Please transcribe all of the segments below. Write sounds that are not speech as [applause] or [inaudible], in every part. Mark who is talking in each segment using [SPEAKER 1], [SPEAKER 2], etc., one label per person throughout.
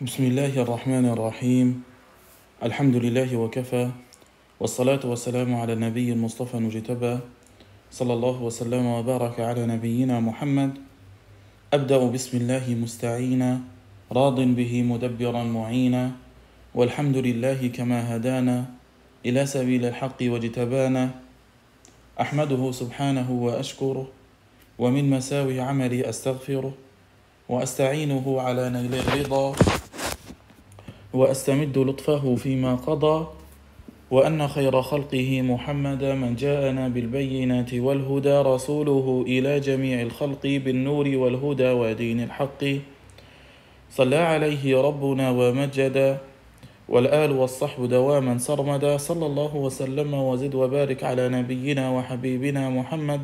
[SPEAKER 1] بسم الله الرحمن الرحيم الحمد لله وكفى والصلاة والسلام على النبي المصطفى المجتبى صلى الله وسلم وبارك على نبينا محمد أبدأ بسم الله مستعينا راض به مدبرا معينا والحمد لله كما هدانا إلى سبيل الحق واجتبانا أحمده سبحانه وأشكره ومن مساوي عملي أستغفره وأستعينه على نيل الرضا واستمد لطفه فيما قضى وان خير خلقه محمدا من جاءنا بالبينات والهدى رسوله الى جميع الخلق بالنور والهدى ودين الحق صلى عليه ربنا ومجدا والآل والصحب دواما سرمدا صلى الله وسلم وزد وبارك على نبينا وحبيبنا محمد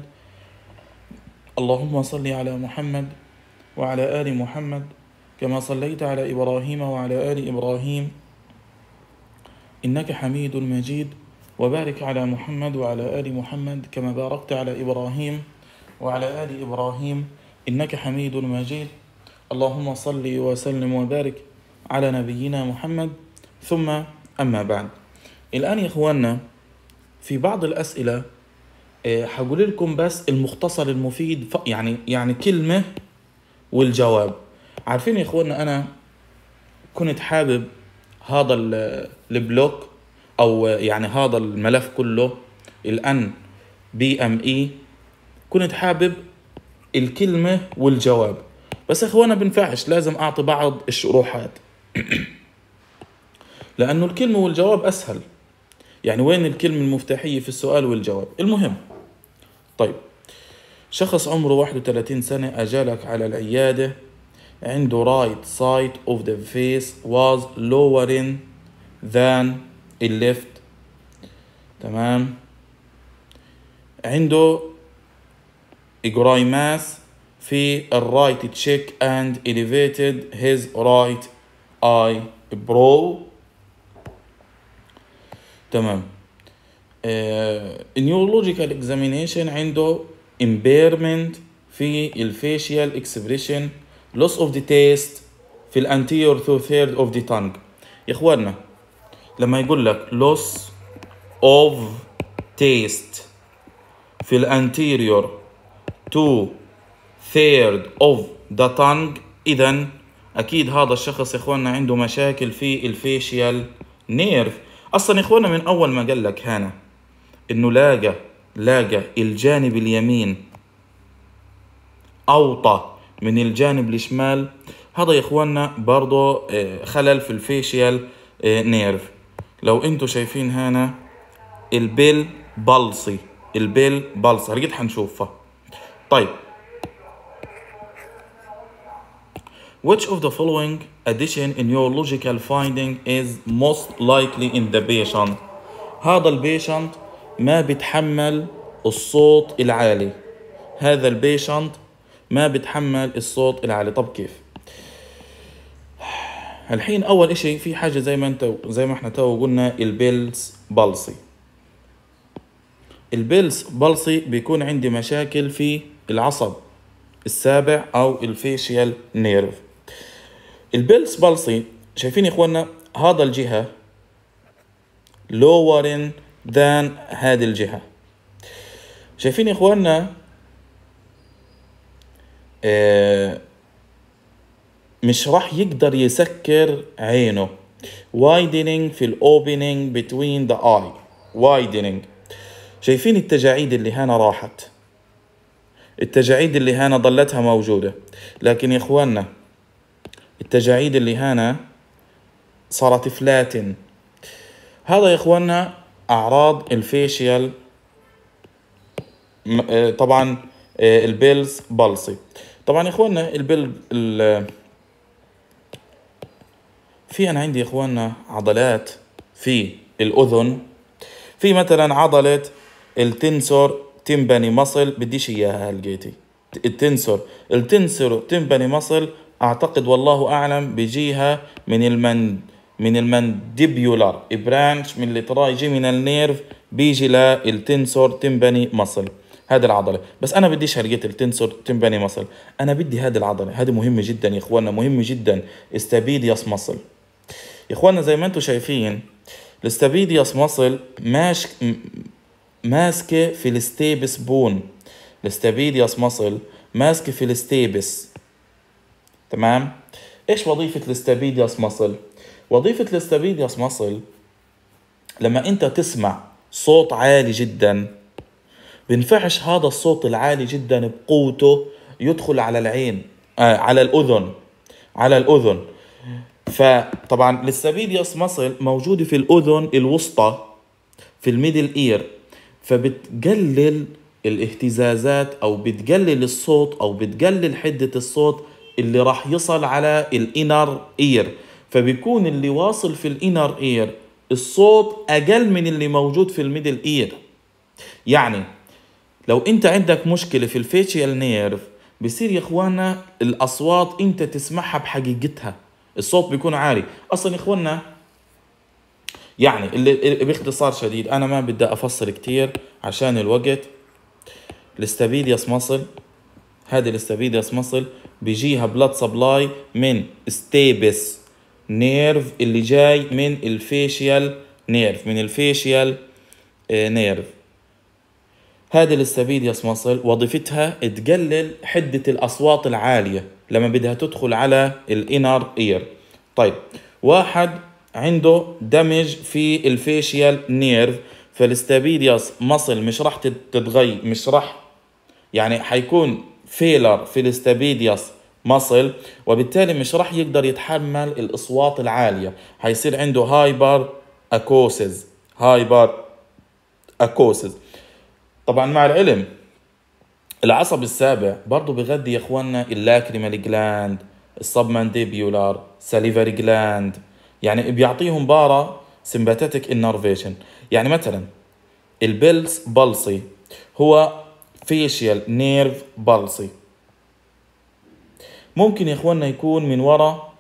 [SPEAKER 1] اللهم صل على محمد وعلى آل محمد كما صليت على إبراهيم وعلى آل إبراهيم إنك حميد مجيد وبارك على محمد وعلى آل محمد كما باركت على إبراهيم وعلى آل إبراهيم إنك حميد مجيد اللهم صل وسلم وبارك على نبينا محمد ثم أما بعد الآن يا إخواننا في بعض الأسئلة آه، هقول لكم بس المختصر المفيد يعني يعني كلمة والجواب عارفين يا اخوانا انا كنت حابب هذا البلوك او يعني هذا الملف كله الان بي ام اي كنت حابب الكلمه والجواب بس اخوانا بنفعش لازم اعطي بعض الشروحات [clears throat] لانه الكلمه والجواب اسهل يعني وين الكلمه المفتاحيه في السؤال والجواب المهم طيب شخص عمره 31 سنه اجالك على العياده عنده right side of the face was lower in than left تمام عنده mass في الرايت تشيك and elevated his right eyebrow تمام النيورولوجيكال uh, examination عنده impairment في الفيشيال expression loss of the taste في two third of the tongue يا اخوانا لما يقول لك loss of taste في الانتيريور two third of the tongue اذا اكيد هذا الشخص يا اخوانا عنده مشاكل في الفيشيال نيرف اصلا يا اخوانا من اول ما قال لك هنا انه لاقى لاقى الجانب اليمين اوطى من الجانب الشمال هذا يا اخواننا برضه آه، خلل في الفيشيال آه، نيرف لو انتم شايفين هنا البيل بلصي البيل بلصي هلقيت حنشوفها طيب Which of the following addition in your logical finding is most likely in the patient? هذا البيشنت ما بيتحمل الصوت العالي هذا البيشنت ما بتحمل الصوت العالي طب كيف الحين اول اشي في حاجه زي ما انت زي ما احنا تو قلنا البيلز بالسي البيلز بالسي بيكون عندي مشاكل في العصب السابع او الفيشيال نيرف البيلز بالسي شايفين يا اخوانا هذا الجهه lower than هذه الجهه شايفين يا اخوانا آه، مش راح يقدر يسكر عينه widening في الاوبننج between the eye widening شايفين التجاعيد اللي هنا راحت التجاعيد اللي هنا ضلتها موجودة لكن يا اخواننا التجاعيد اللي هنا صارت فلاتن هذا يا اخواننا اعراض الفيشيال آه، طبعا آه، البيلز بلصي طبعا يا اخوانا البل ال في انا عندي يا اخوانا عضلات في الاذن في مثلا عضله التنسور تمبني مصل بديش اياها لقيتي التنسور التنسور تمبني مصل اعتقد والله اعلم بيجيها من المن من المانديبيولار برانش من اللي ترى يجي من النيرف بيجي للتنسور تمبني مصل هذه العضله بس انا بديش هالقتل التنسور تنبني مصل انا بدي هذه العضله هذه مهمه جدا يا اخواننا مهمه جدا استابيديوس مصل يا اخواننا زي ما انتم شايفين الاستابيديوس مصل ماش ماسكه في الستيبس بون الاستابيديوس مصل ماسكه في الستيبس تمام ايش وظيفه الاستابيديوس مصل وظيفه الاستابيديوس مصل لما انت تسمع صوت عالي جدا بينفعش هذا الصوت العالي جدا بقوته يدخل على العين آه على الأذن على الأذن فطبعا للسبيليوس مصل موجودة في الأذن الوسطى في الميدل إير فبتقلل الاهتزازات أو بتقلل الصوت أو بتقلل حدة الصوت اللي راح يصل على الإنر إير فبيكون اللي واصل في الإنر إير الصوت أقل من اللي موجود في الميدل إير يعني لو انت عندك مشكله في الفيشيال نيرف بصير يا اخوانا الاصوات انت تسمعها بحقيقتها الصوت بيكون عالي اصلا يا اخوانا يعني اللي باختصار شديد انا ما بدي افصل كتير عشان الوقت الاستابيلياس مصل هذه الاستابيلياس مصل بيجيها بلاد سبلاي من ستيبس نيرف اللي جاي من الفيشيال نيرف من الفيشيال نيرف آه، هذه يا ماسل وظيفتها تقلل حدة الأصوات العالية لما بدها تدخل على الانر اير طيب واحد عنده دمج في الفيشيال نيرف فالاستابيدياس مصل مش راح تتغي مش راح يعني حيكون فيلر في الاستابيدياس مصل وبالتالي مش راح يقدر يتحمل الاصوات العاليه حيصير عنده هايبر اكوسز هايبر اكوسز طبعا مع العلم العصب السابع برضو بغذي يا اخواننا اللاكريمال جلاند السبمانديبيولار ساليفري جلاند يعني بيعطيهم بارا سمباتيتك انرفيشن يعني مثلا البلس بلصي هو فيشيال نيرف بلصي ممكن يا اخواننا يكون من وراء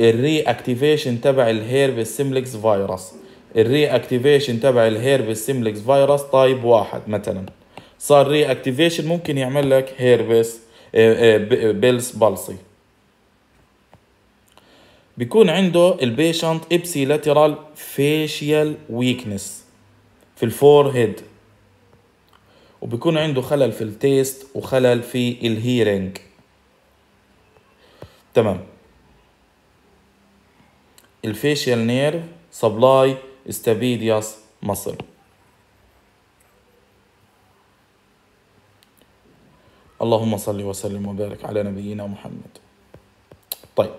[SPEAKER 1] الري اكتيفيشن تبع الهيرب سيمبلكس فيروس الري اكتيفيشن تبع الهيربس سيملكس فيروس تايب واحد مثلا صار ري اكتيفيشن ممكن يعمل لك هيربس آه، آه، آه، بيلس بالسي بيكون عنده البيشنت ابسي لاترال فيشيال ويكنس في الفور هيد وبيكون عنده خلل في التيست وخلل في الهيرنج تمام الفيشيال نيرف سبلاي استبيدياس مصر اللهم صل وسلم وبارك على نبينا محمد طيب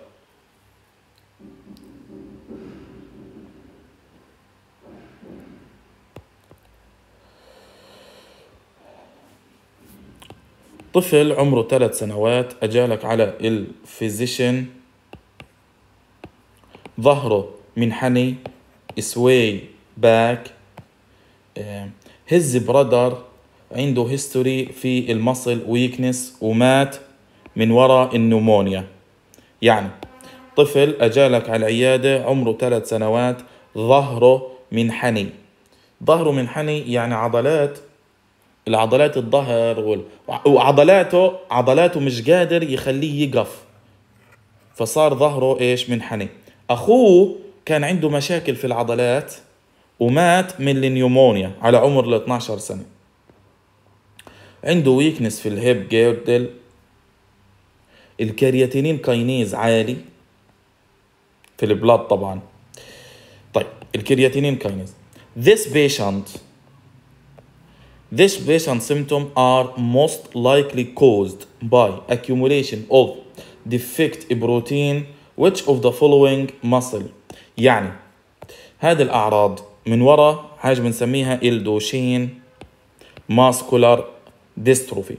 [SPEAKER 1] طفل عمره ثلاث سنوات أجالك على الفيزيشن ظهره منحني سواي باك هز brother عنده هيستوري في المصل ويكنس ومات من وراء النمونيا يعني طفل أجالك على العيادة عمره ثلاث سنوات ظهره منحني ظهره منحني يعني عضلات العضلات الظهر وال... وعضلاته عضلاته مش قادر يخليه يقف فصار ظهره ايش منحني اخوه كان عنده مشاكل في العضلات ومات من النيومونيا على عمر ال 12 سنة عنده ويكنس في الهيب جيردل الكرياتينين كاينيز عالي في البلاد طبعا طيب الكرياتينين كاينيز this patient this patient symptom are most likely caused by accumulation of defect protein which of the following muscle يعني هذه الأعراض من وراء حاجة بنسميها الدوشين ماسكولار ديستروفي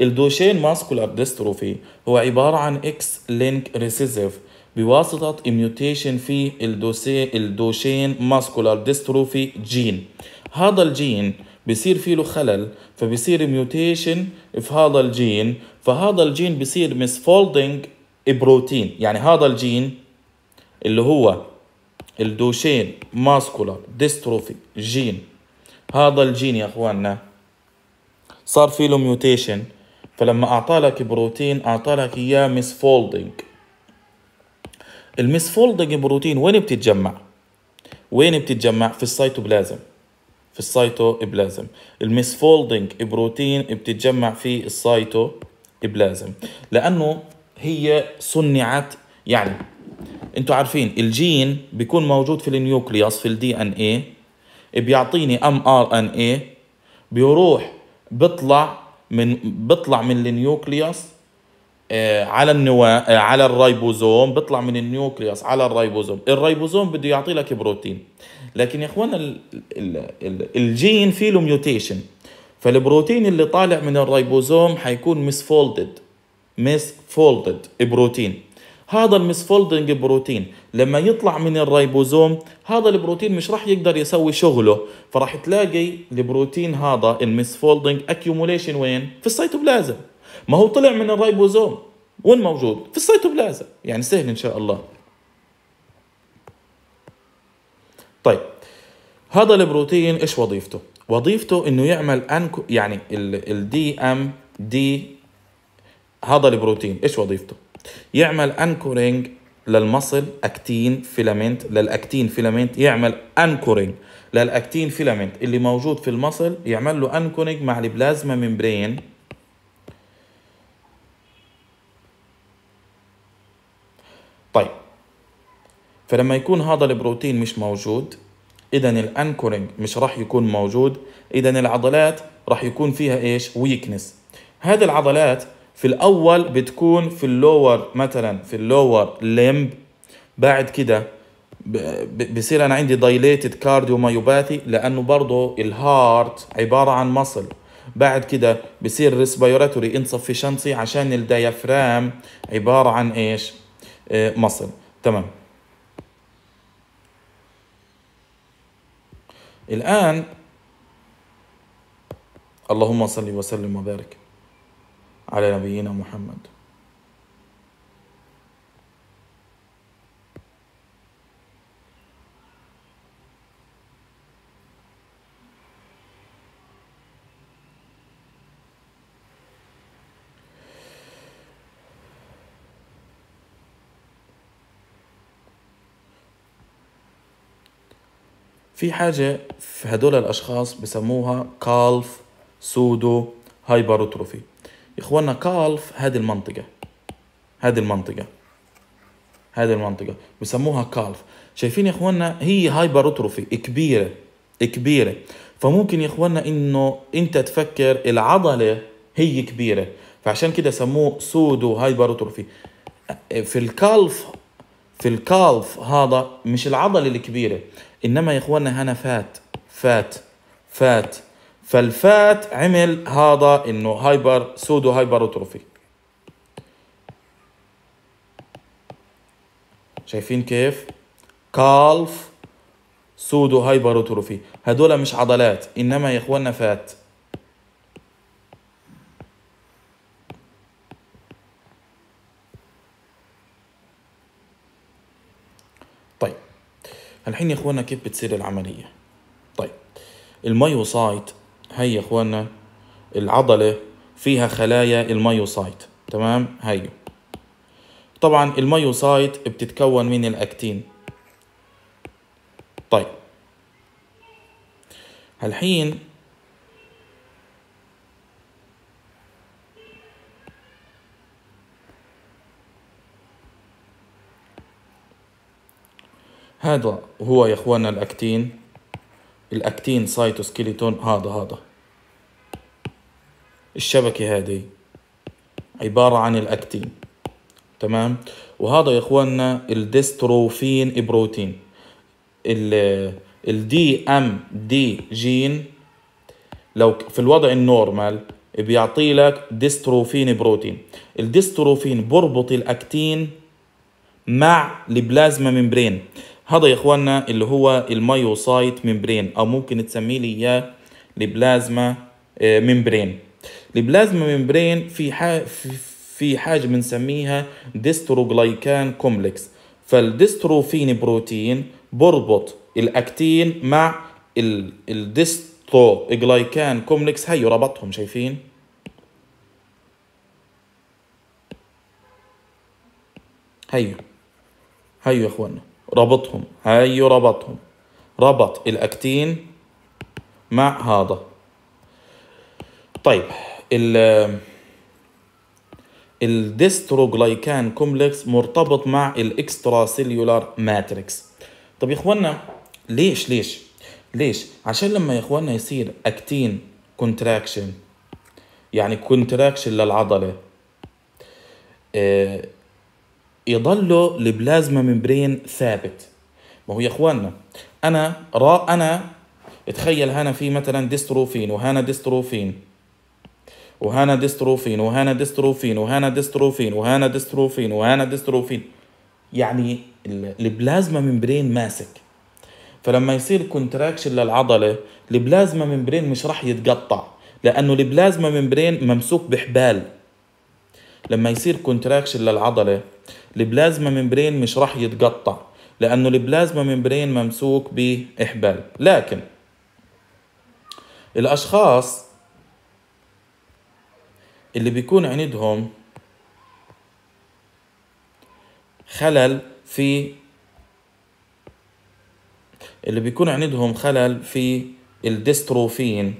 [SPEAKER 1] الدوشين ماسكولار ديستروفي هو عبارة عن اكس لينك ريسيسيف بواسطة ميوتيشن في الدوسي الدوشين ماسكولار ديستروفي جين هذا الجين بصير فيه له خلل فبصير ميوتيشن في هذا الجين فهذا الجين بصير مسفولدنج بروتين يعني هذا الجين اللي هو الدوشين ماسكولار ديستروفي جين هذا الجين يا اخواننا صار فيه له ميوتيشن فلما اعطى لك بروتين اعطى لك اياه مسفولدنج المسفولدنج بروتين وين بتتجمع وين بتتجمع في السيتوبلازم في السيتوبلازم المسفولدنج بروتين بتتجمع في السيتوبلازم لانه هي صنعت يعني انتوا عارفين الجين بيكون موجود في النيوكليوس في الدي ان اي بيعطيني ام ار ان اي بيروح بيطلع من بيطلع من النيوكليوس آه، على النواة آه، على الريبوزوم بيطلع من النيوكليوس على الريبوزوم الريبوزوم بده يعطي لك بروتين لكن يا اخوانا الجين فيه له ميوتيشن فالبروتين اللي طالع من الريبوزوم حيكون مسفولدد مسفولدد بروتين هذا المسفولدنج بروتين لما يطلع من الريبوزوم هذا البروتين مش راح يقدر يسوي شغله فراح تلاقي البروتين هذا المسفولدنج اكيوموليشن وين في السيتوبلازم ما هو طلع من الريبوزوم وين موجود في السيتوبلازم يعني سهل ان شاء الله طيب هذا البروتين ايش وظيفته وظيفته انه يعمل أنكو يعني الدي ام دي هذا البروتين ايش وظيفته يعمل انكورينج للمصل اكتين فيلامنت للاكتين فيلامنت يعمل انكورينج للاكتين فيلامنت اللي موجود في المصل يعمل له انكورينج مع البلازما ممبرين طيب فلما يكون هذا البروتين مش موجود اذا الانكورينج مش راح يكون موجود اذا العضلات راح يكون فيها ايش ويكنس هذه العضلات في الاول بتكون في اللور مثلا في اللور ليمب بعد كده بصير انا عندي دايليتد كارديومايوباثي لانه برضه الهارت عباره عن مصل بعد كده بصير ريسبيراتوري انسفشنسي عشان الديافرام عباره عن ايش؟ مصل آه، تمام الان اللهم صل وسلم وبارك على نبينا محمد في حاجة في هدول الأشخاص بسموها كالف سودو هايبروتروفي اخواننا كالف هذه المنطقه هذه المنطقه هذه المنطقه بسموها كالف شايفين يا اخواننا هي هايبر اتروفي كبيره كبيره فممكن يا اخواننا انه انت تفكر العضله هي كبيره فعشان كده سموه سودو هايبر اتروفي في الكالف في الكالف هذا مش العضله الكبيره انما يا اخواننا هنا فات فات فات فالفات عمل هذا انه هايبر سودو هايبروتروفي شايفين كيف كالف سودو هايبروتروفي هدول مش عضلات انما يا اخوانا فات طيب الحين يا اخوانا كيف بتصير العمليه طيب المايوسايت هي يا اخوانا العضله فيها خلايا الميوسايت تمام هي طبعا الميوسايت بتتكون من الاكتين طيب هالحين هذا هو يا اخوانا الاكتين الاكتين سايتوسكيليتون هذا هذا الشبكة هذه عبارة عن الأكتين تمام وهذا يا إخواننا الديستروفين بروتين الدي ام دي جين لو في الوضع النورمال بيعطي لك ديستروفين بروتين الديستروفين بربط الأكتين مع البلازما ممبرين هذا يا اخواننا اللي هو المايوسايت ممبرين او ممكن تسميه لي اياه البلازما آه، ممبرين البلازما ممبرين في في حاجه بنسميها ديستروجلايكان كومبلكس فالديستروفين بروتين بربط الاكتين مع الديستروجلايكان كومبلكس هي ربطهم شايفين هيو هيو يا اخواننا ربطهم هاي ربطهم ربط الاكتين مع هذا طيب ال الديستروجلايكان كومبلكس مرتبط مع الاكسترا سيلولار ماتريكس طب يا اخوانا ليش ليش ليش عشان لما يا اخوانا يصير اكتين كونتراكشن يعني كونتراكشن للعضله آه، يضلوا البلازما ممبرين ثابت ما هو يا اخواننا انا را انا تخيل هنا في مثلا ديستروفين وهنا ديستروفين وهنا ديستروفين وهنا ديستروفين وهنا ديستروفين وهنا ديستروفين وهنا ديستروفين يعني البلازما ممبرين ماسك فلما يصير كونتراكشن للعضله البلازما ممبرين مش راح يتقطع لانه البلازما ممبرين ممسوك بحبال لما يصير كونتراكشن للعضله البلازما ممبرين مش راح يتقطع لانه البلازما ممبرين ممسوك باحبال لكن الاشخاص اللي بيكون عندهم خلل في اللي بيكون عندهم خلل في الديستروفين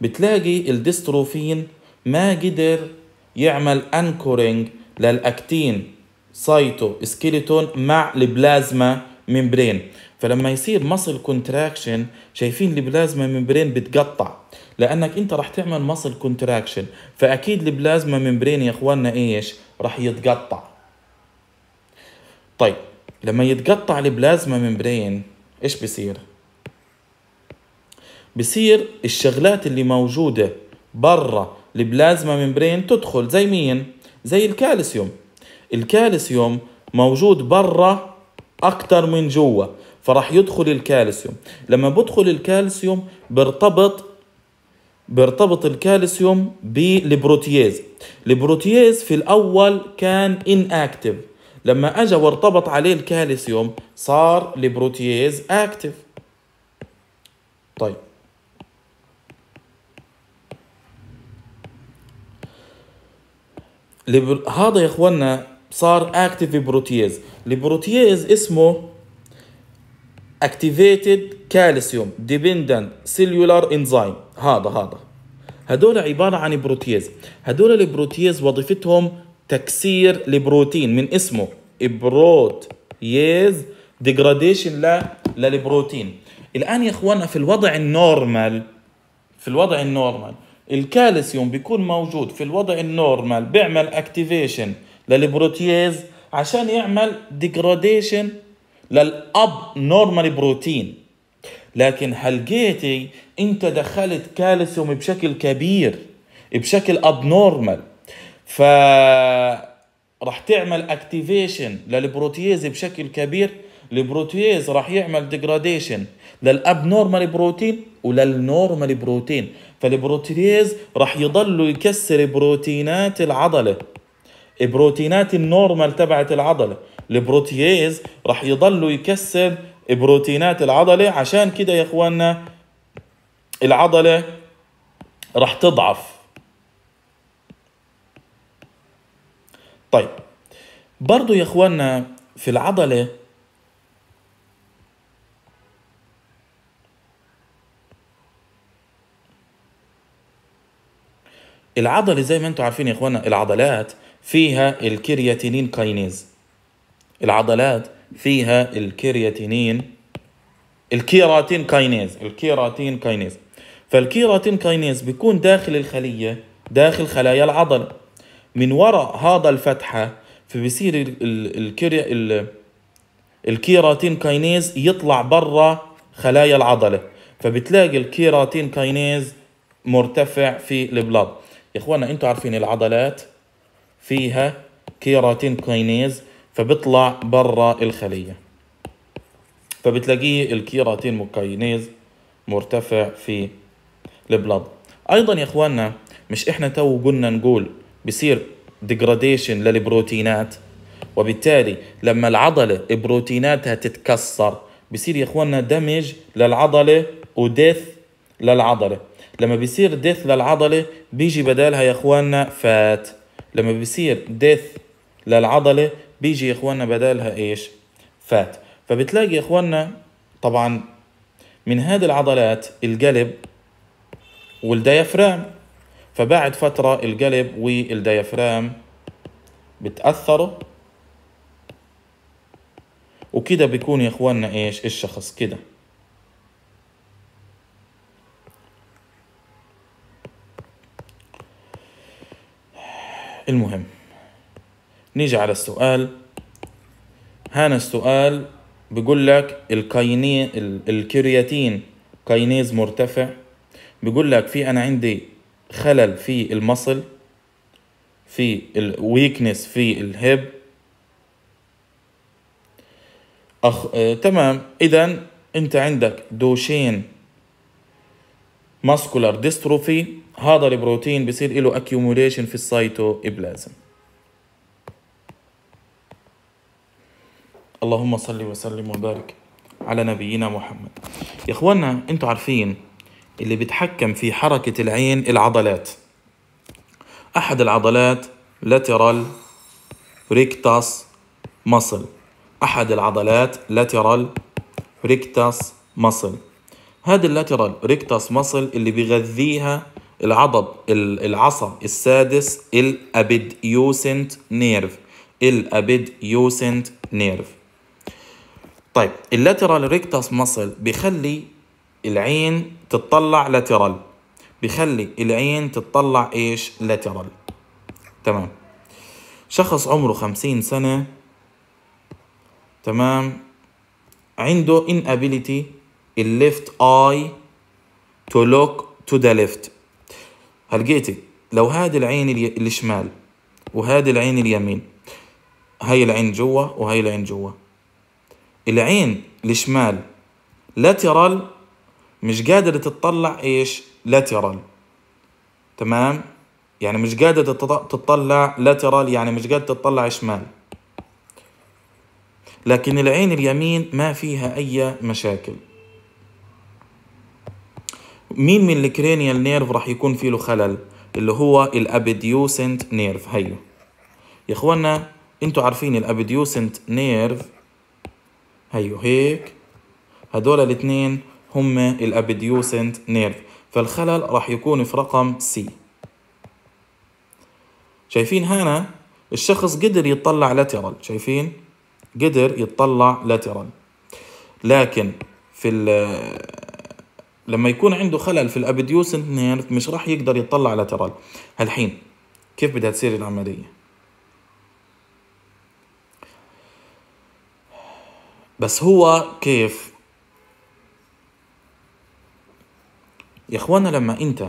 [SPEAKER 1] بتلاقي الديستروفين ما قدر يعمل انكورينج للاكتين سايتو سكيلتون مع البلازما ممبرين فلما يصير مصل كونتراكشن شايفين البلازما ممبرين بتقطع لانك انت راح تعمل مصل كونتراكشن فاكيد البلازما ممبرين يا اخواننا ايش راح يتقطع طيب لما يتقطع البلازما ممبرين ايش بصير بصير الشغلات اللي موجوده برا البلازما ممبرين تدخل زي مين زي الكالسيوم الكالسيوم موجود برا اكتر من جوا فراح يدخل الكالسيوم لما بدخل الكالسيوم بيرتبط بيرتبط الكالسيوم بالبروتياز البروتياز في الاول كان ان اكتف لما اجى وارتبط عليه الكالسيوم صار البروتياز اكتف طيب هذا يا اخواننا صار اكتيف بروتياز البروتياز اسمه اكتيفيتد كالسيوم ديبندنت سيلولار انزيم هذا هذا هدول عبارة عن بروتياز هدول البروتياز وظيفتهم تكسير البروتين من اسمه بروتياز ديجراديشن للبروتين الان يا اخوانا في الوضع النورمال في الوضع النورمال الكالسيوم بيكون موجود في الوضع النورمال بيعمل اكتيفيشن للبروتياز عشان يعمل ديجراديشن للاب نورمال بروتين لكن هلقيتي انت دخلت كالسيوم بشكل كبير بشكل اب نورمال ف راح تعمل اكتيفيشن للبروتييز بشكل كبير البروتييز راح يعمل ديجراديشن للاب نورمال بروتين وللنورمال بروتين فالبروتيز راح يضل يكسر بروتينات العضله بروتينات النورمال تبعت العضله البروتياز راح يضلوا يكسر بروتينات العضله عشان كده يا اخواننا العضله راح تضعف طيب برضو يا اخوانا في العضله العضله زي ما انتم عارفين يا اخوانا العضلات فيها الكرياتينين كاينيز العضلات فيها الكرياتينين الكيراتين كاينيز الكيراتين كاينيز فالكيراتين كاينيز بيكون داخل الخلية داخل خلايا العضلة من وراء هذا الفتحة فبصير الكيريا الكيراتين كاينيز يطلع برا خلايا العضلة فبتلاقي الكيراتين كاينيز مرتفع في البلاد يا اخوانا انتوا عارفين العضلات فيها كيراتين كينيز فبطلع برا الخلية فبتلاقيه الكيراتين كينيز مرتفع في البلد ايضا يا اخواننا مش احنا تو قلنا نقول بصير ديجراديشن للبروتينات وبالتالي لما العضلة بروتيناتها تتكسر بصير يا اخواننا دمج للعضلة وديث للعضلة لما بيصير ديث للعضلة بيجي بدالها يا اخواننا فات لما بيصير ديث للعضلة بيجي يا إخواننا بدالها إيش فات فبتلاقي يا إخواننا طبعا من هذه العضلات القلب والديافرام فبعد فترة القلب والديافرام بتأثروا وكده بيكون يا إخواننا إيش الشخص كده المهم نيجي على السؤال هنا السؤال بيقول لك الكيني الكرياتين كينيز مرتفع بيقول لك في انا عندي خلل في المصل في الويكنس في الهب أخ... آه، تمام اذا انت عندك دوشين ماسكولار ديستروفي هذا البروتين بصير له اكيوموليشن في السايتو ابلازم اللهم صل وسلم وبارك على نبينا محمد يا اخوانا انتوا عارفين اللي بيتحكم في حركة العين العضلات احد العضلات لاترال ريكتاس muscle احد العضلات لاترال ريكتاس muscle هذا اللاترال ريكتاس مصل اللي بيغذيها العضب العصب السادس يوسنت نيرف يوسنت نيرف طيب اللاترال ريكتاس مصل بيخلي العين تطلع لاترال بيخلي العين تطلع ايش لاترال تمام شخص عمره خمسين سنة تمام عنده inability الليفت اي تو لوك تو ذا ليفت هلقيتي لو هذه العين الشمال وهذه العين اليمين هاي العين جوا وهاي العين جوا العين الشمال لاترال مش قادرة تطلع ايش لاترال تمام يعني مش قادرة تطلع لاترال يعني مش قادرة تطلع شمال لكن العين اليمين ما فيها اي مشاكل مين من الكرينيال نيرف راح يكون في له خلل اللي هو الابيديوسنت نيرف هيو يا اخوانا انتوا عارفين الابيديوسنت نيرف هيو هيك هدول الاثنين هم الابيديوسنت نيرف فالخلل راح يكون في رقم سي شايفين هنا الشخص قدر يطلع لاترال شايفين قدر يطلع لاترال لكن في لما يكون عنده خلل في الابديوسن نيرف يعني مش راح يقدر يطلع لاترال هالحين كيف بدها تصير العمليه بس هو كيف يا اخوانا لما انت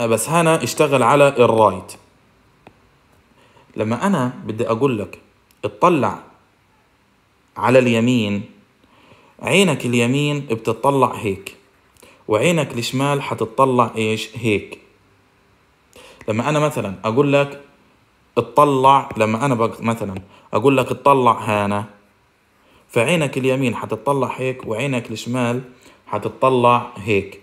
[SPEAKER 1] بس هنا اشتغل على الرايت لما انا بدي اقول لك اطلع على اليمين عينك اليمين بتطلع هيك وعينك الشمال حتطلع ايش هيك لما انا مثلا اقول لك اطلع لما انا مثلا اقول لك اطلع هانا فعينك اليمين حتطلع هيك وعينك الشمال حتطلع هيك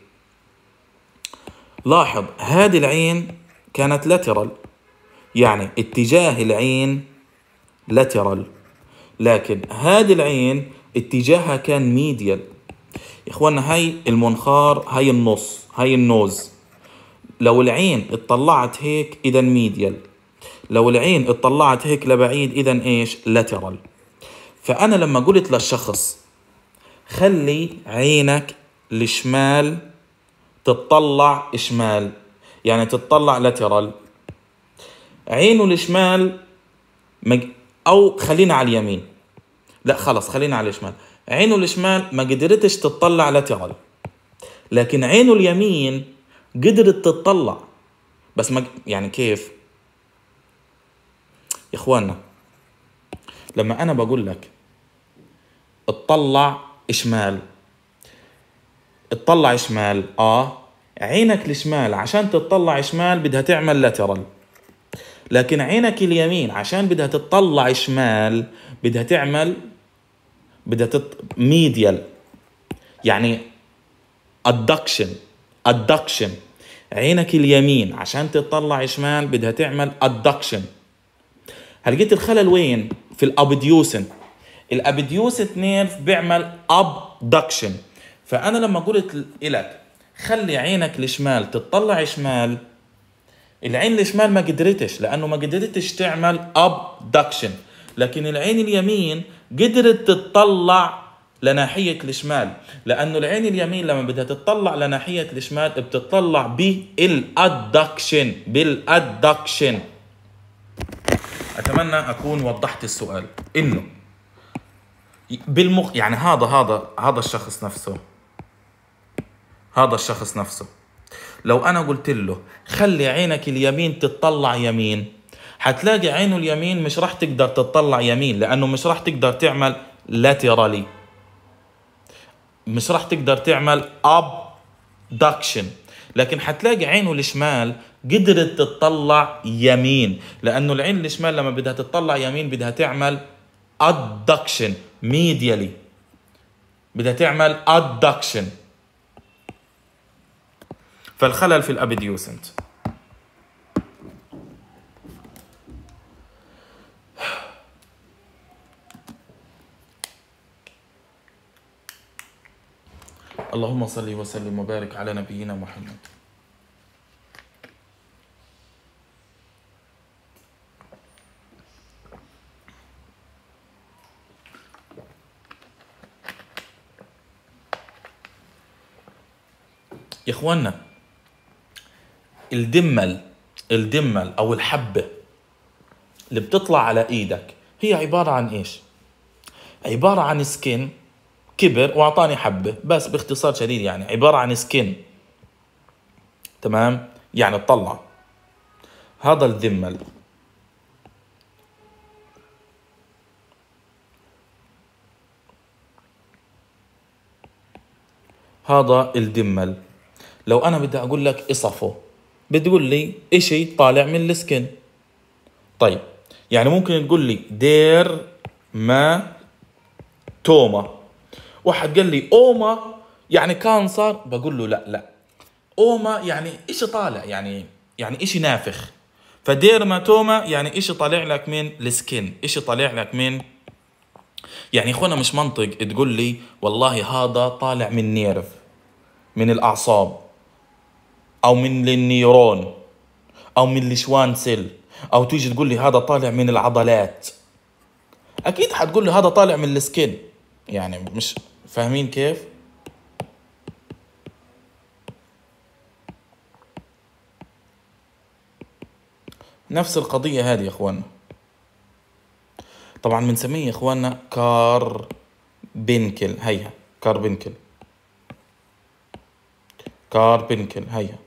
[SPEAKER 1] لاحظ هذه العين كانت لاترال يعني اتجاه العين لاترال لكن هذه العين اتجاهها كان ميديال يا اخوانا هاي المنخار هاي النص هاي النوز لو العين اتطلعت هيك اذا ميديال لو العين اتطلعت هيك لبعيد اذا ايش لاترال فانا لما قلت للشخص خلي عينك لشمال تتطلع شمال يعني تتطلع لاترال عينه الشمال مج... او خلينا على اليمين لا خلاص خلينا على الشمال عينه الشمال ما قدرتش تطلع لاترال لكن عينه اليمين قدرت تطلع بس ما يعني كيف يا اخوانا لما انا بقول لك اطلع شمال اطلع شمال اه عينك الشمال عشان تطلع شمال بدها تعمل لاترال لكن عينك اليمين عشان بدها تطلع شمال بدها تعمل بدها تط... ميديال يعني ادكشن ادكشن عينك اليمين عشان تطلع شمال بدها تعمل ادكشن هلقيت الخلل وين في الابديوسن الابديوسن نيرف بيعمل ابدكشن فانا لما قلت لك خلي عينك الشمال تطلع شمال العين الشمال ما قدرتش لانه ما قدرتش تعمل ابدكشن لكن العين اليمين قدرت تتطلع لناحية الشمال لأنه العين اليمين لما بدها تتطلع لناحية الشمال بتتطلع بالأدكشن بالأدكشن أتمنى أكون وضحت السؤال إنه بالمخ يعني هذا هذا هذا الشخص نفسه هذا الشخص نفسه لو أنا قلت له خلي عينك اليمين تتطلع يمين حتلاقي عينه اليمين مش راح تقدر تطلع يمين لانه مش راح تقدر تعمل لاترالي مش راح تقدر تعمل abduction لكن حتلاقي عينه الشمال قدرت تطلع يمين لانه العين الشمال لما بدها تطلع يمين بدها تعمل adduction medially بدها تعمل adduction فالخلل في الابيديوسنت اللهم صل وسلم وبارك على نبينا محمد يا اخوانا الدمل الدمل او الحبه اللي بتطلع على ايدك هي عباره عن ايش عباره عن سكين كبر واعطاني حبه بس باختصار شديد يعني عباره عن سكين تمام يعني اطلع هذا الذمل هذا الدمل لو انا بدي اقول لك اصفه بتقول لي اشي طالع من السكن طيب يعني ممكن تقول لي دير ما توما واحد قال لي اوما يعني كانسر بقول له لا لا اوما يعني ايش طالع يعني يعني ايش نافخ فديرماتوما يعني ايش طالع لك من السكين ايش طالع لك من يعني اخونا مش منطق تقول لي والله هذا طالع من نيرف من الاعصاب او من النيرون او من الشوان سيل او تيجي تقول لي هذا طالع من العضلات اكيد حتقول لي هذا طالع من السكين يعني مش فاهمين كيف؟ نفس القضية هذه يا اخواننا طبعا بنسميه يا اخواننا كار بنكل هيها كار بنكل هيها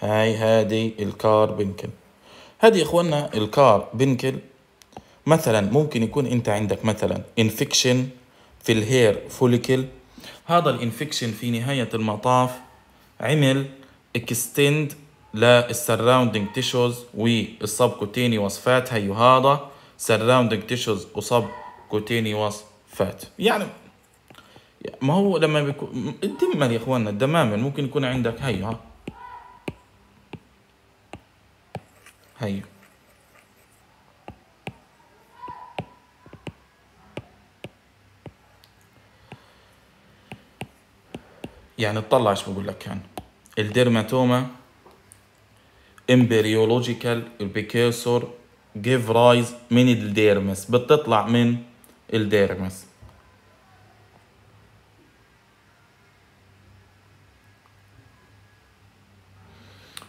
[SPEAKER 1] هاي الكار بنكل هذه يا اخواننا بنكل مثلا ممكن يكون انت عندك مثلا انفكشن في الهير فوليكل هذا الانفكشن في نهاية المطاف عمل اكستند للسراوندينج تيشوز والسبكوتينيوس فات هيو هذا سراوندينج تيشوز وسبكوتينيوس فات يعني ما هو لما بيكون الدمل يا اخواننا الدمامل ممكن يكون عندك هيو ها هيو يعني اطلع ايش بقول لك كان يعني. الديرماتوما امبريولوجيكال البيكيسور جيف رايز من الديرمس بتطلع من الديرمس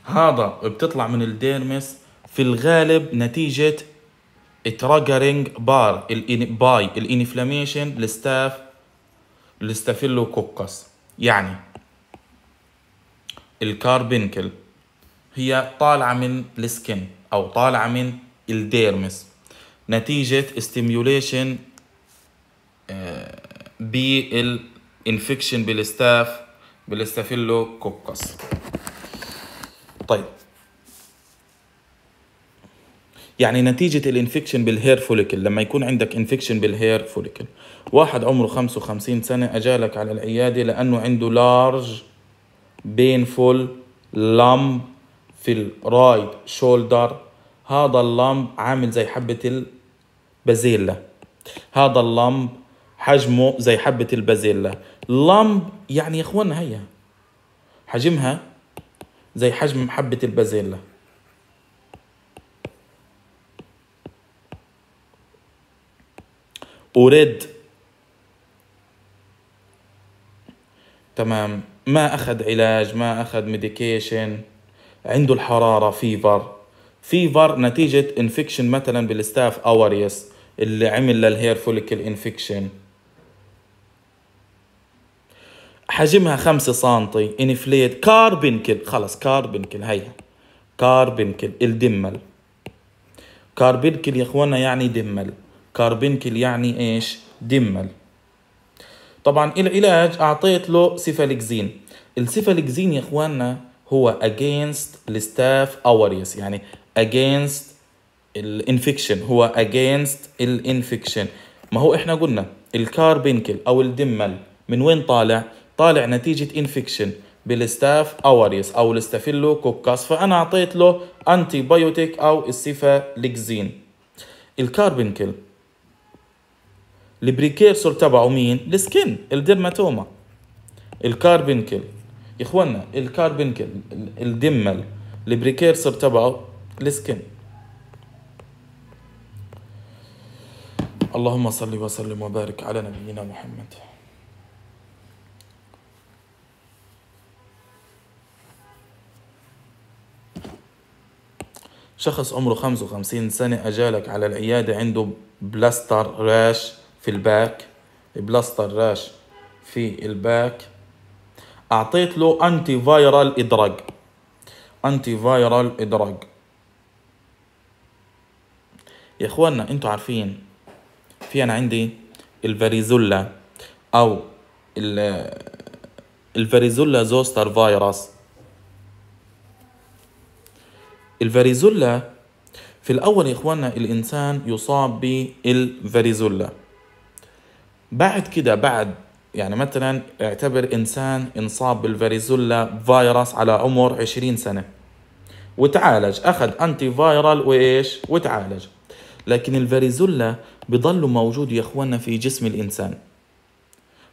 [SPEAKER 1] هذا بتطلع من الديرمس في الغالب نتيجة تراجرينج بار باي الانفلاميشن لستاف كوكس يعني الكاربنكل هي طالعة من السكن أو طالعة من الديرمس نتيجة استيميوليشن آه، بالانفكشن بالستاف بالستافيلو كوكس طيب يعني نتيجة الانفكشن بالهير فوليكل لما يكون عندك انفكشن بالهير فوليكل واحد عمره 55 سنة أجالك على العيادة لأنه عنده لارج بينفول لام في الرايت شولدر هذا اللامب عامل زي حبة البازيلا هذا اللامب حجمه زي حبة البازيلا لامب يعني يا اخوانا هيا حجمها زي حجم حبة البازيلا وريد تمام ما اخذ علاج ما اخذ ميديكيشن عنده الحراره فيفر فيفر نتيجه انفكشن مثلا بالستاف اوريس اللي عمل للهير فوليكل انفكشن حجمها 5 سم انفليت كاربنكل خلص كاربنكل هيا كاربنكل الدمل كاربنكل يا اخوانا يعني دمل كاربنكل يعني ايش دمل طبعا العلاج اعطيت له سيفالكزين السيفالكزين يا اخواننا هو against الستاف اوريس يعني against الانفكشن هو against الانفكشن ما هو احنا قلنا الكاربينكل او الدمل من وين طالع طالع نتيجه انفكشن بالستاف اوريس او الاستافيلو كوكاس فانا اعطيت له انتي بايوتيك او السيفالكزين الكاربينكل البريكيرسور تبعه مين السكن الديرماتوما الكاربنكل يا اخوانا الكاربنكل الدمل البريكيرسور تبعه السكن اللهم صل وسلم وبارك على نبينا محمد شخص عمره 55 سنة أجالك على العيادة عنده بلاستر راش في الباك بلس طراش في الباك اعطيت له انتي فايرال ادراج انتي فايرال ادراج يا اخوانا انتوا عارفين في انا عندي الفاريزولا او الفاريزولا زوستر فيروس الفاريزولا في الاول يا اخوانا الانسان يصاب بالفاريزولا بعد كده بعد يعني مثلا اعتبر انسان انصاب بالفاريزولا فيروس على عمر 20 سنه وتعالج اخذ انتي فايرال وايش وتعالج لكن الفاريزولا بضل موجود يا اخوانا في جسم الانسان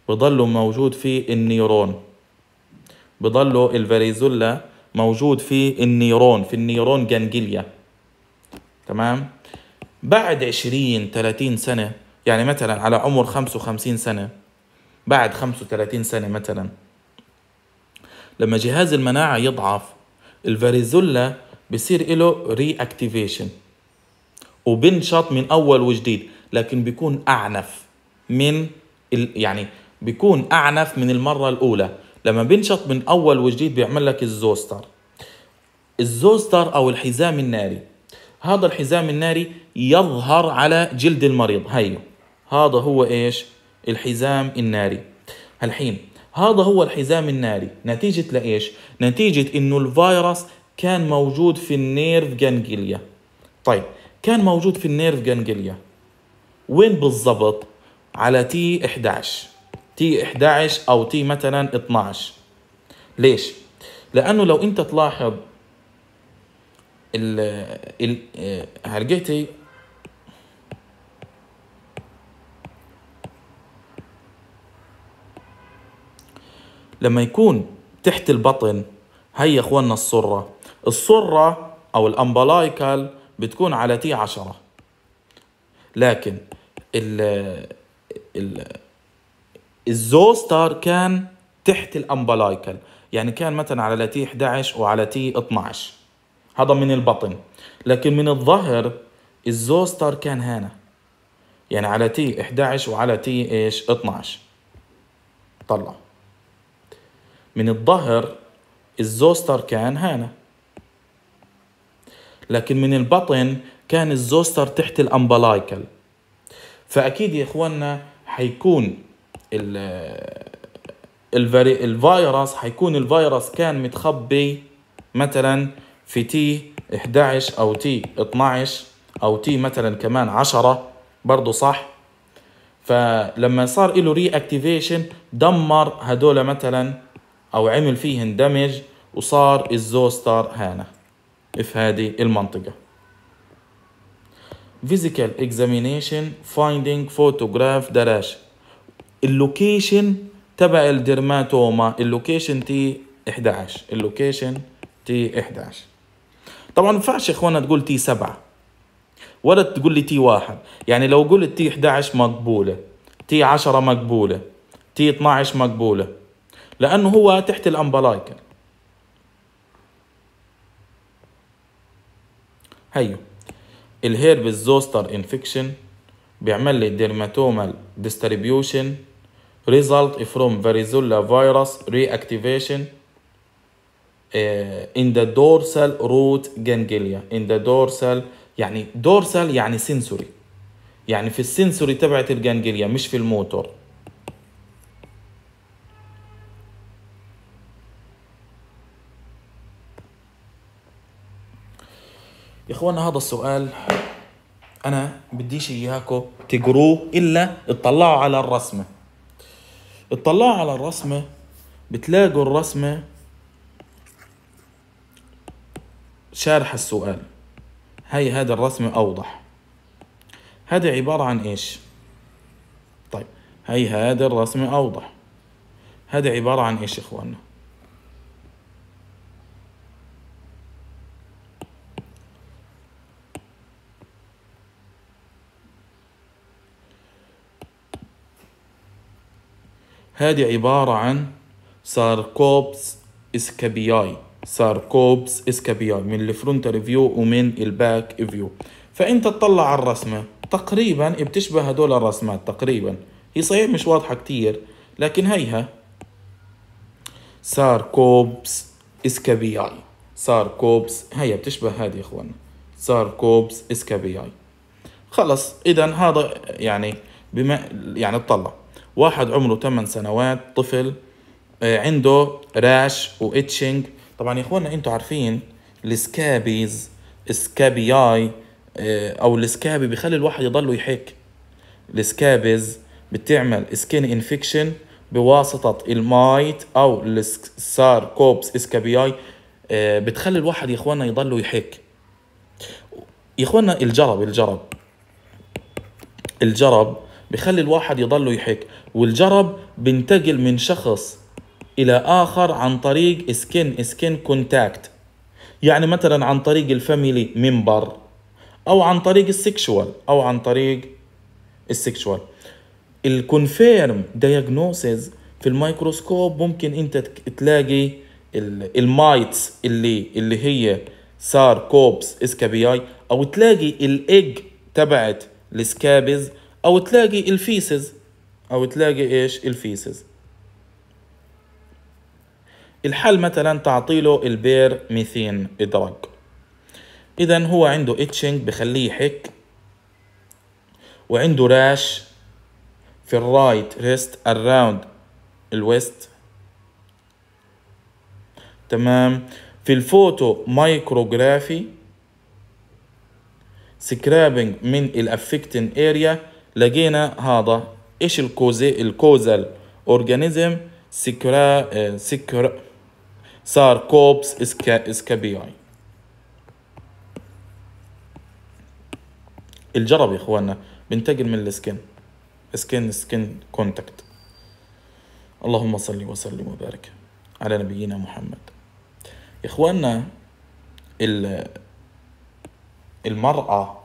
[SPEAKER 1] بضل موجود في النيرون بضل الفاريزولا موجود في النيرون في النيرون جانجليا تمام بعد 20 30 سنه يعني مثلا على عمر 55 سنة بعد 35 سنة مثلا لما جهاز المناعة يضعف الفاريزولا بصير له ري اكتيفيشن وبنشط من اول وجديد لكن بيكون اعنف من ال... يعني بيكون اعنف من المرة الاولى لما بنشط من اول وجديد بيعمل لك الزوستر الزوستر او الحزام الناري هذا الحزام الناري يظهر على جلد المريض هيو هذا هو ايش الحزام الناري الحين هذا هو الحزام الناري نتيجة لإيش؟ نتيجة إنه الفيروس كان موجود في النيرف جانجليا طيب كان موجود في النيرف جانجليا وين بالضبط؟ على تي 11 تي 11 أو تي مثلا 12 ليش؟ لأنه لو أنت تلاحظ ال ال آه، هلقيتي لما يكون تحت البطن هي يا اخواننا الصرة الصرة او الامبلايكال بتكون على تي عشرة لكن ال ال الزوستر كان تحت الامبلايكال يعني كان مثلا على تي 11 وعلى تي 12 هذا من البطن لكن من الظهر الزوستر كان هنا يعني على تي 11 وعلى تي ايش 12 طلع من الظهر الزوستر كان هنا لكن من البطن كان الزوستر تحت الامبلايكل فاكيد يا اخواننا حيكون الفيروس حيكون الفيروس كان متخبي مثلا في تي 11 او تي 12 او تي مثلا كمان 10 برضه صح فلما صار له ري اكتيفيشن دمر هدول مثلا أو عمل فيهن دمج وصار الزوستر هانا في هذه المنطقة physical examination finding photograph دراش اللوكيشن تبع الدرماتوما اللوكيشن تي 11 اللوكيشن تي 11 طبعا ما ينفعش يا اخوانا تقول تي 7 ولا تقول لي تي 1 يعني لو قلت تي 11 مقبوله تي 10 مقبوله تي 12 مقبوله لانه هو تحت الامبلايكا هيو الهيربس زوستر انفكشن بيعمل لي ديرماتومال ديستريبيوشن ريزلت فروم فاريزولا فيروس ري اكتيفيشن ان ذا دورسال روت جانجليا ان ذا دورسال يعني دورسال يعني سنسوري يعني في السنسوري تبعت الجانجليا مش في الموتور يا اخوانا هذا السؤال انا بديش اياكم تقروه الا اطلعوا على الرسمه اطلعوا على الرسمه بتلاقوا الرسمه شارح السؤال هاي هذا الرسمه اوضح هذا عباره عن ايش طيب هاي هذا الرسمه اوضح هذا عباره عن ايش اخواننا هذه عبارة عن ساركوبس اسكابياي ساركوبس اسكابياي من الفرونت فيو ومن الباك فيو فانت تطلع على الرسمة تقريبا بتشبه هدول الرسمات تقريبا هي صحيح مش واضحة كتير لكن هيها ساركوبس اسكابياي ساركوبس هيا بتشبه هذه يا اخوانا ساركوبس اسكابياي خلص اذا هذا يعني بما يعني اطلع واحد عمره 8 سنوات طفل آه، عنده راش واتشنج طبعا يا اخوانا انتم عارفين السكابيز سكابياي آه، او السكابي بيخلي الواحد يضله يحك السكابيز بتعمل سكين انفكشن بواسطة المايت او الساركوبس اسكابياي آه، بتخلي الواحد يا اخوانا يضله يحك يا اخوانا الجرب الجرب الجرب بخلي الواحد يضله يحك والجرب بنتقل من شخص الى اخر عن طريق سكن سكن كونتاكت يعني مثلا عن طريق الفاميلي ممبر او عن طريق السكشوال او عن طريق السكشوال الكونفيرم دياجنوسيس في الميكروسكوب ممكن انت تلاقي المايتس اللي اللي هي كوبس اسكابياي او تلاقي الايج تبعت السكابز او تلاقي الفيسز او تلاقي ايش الفيسز الحل مثلا تعطيله البير ميثين ادراج اذا هو عنده اتشنج بخليه يحك وعنده راش في الرايت ريست اراوند الويست تمام في الفوتو مايكروغرافي سكرابنج من الافكتن اريا لقينا هذا ايش الكوزي الكوزال اورجانيزم سكر صار آه، ساركوبس اسكا اسكابياي الجرب يا اخوانا بنتقل من السكن سكن سكن كونتاكت اللهم صل وسلم وبارك على نبينا محمد يا اخوانا المرأة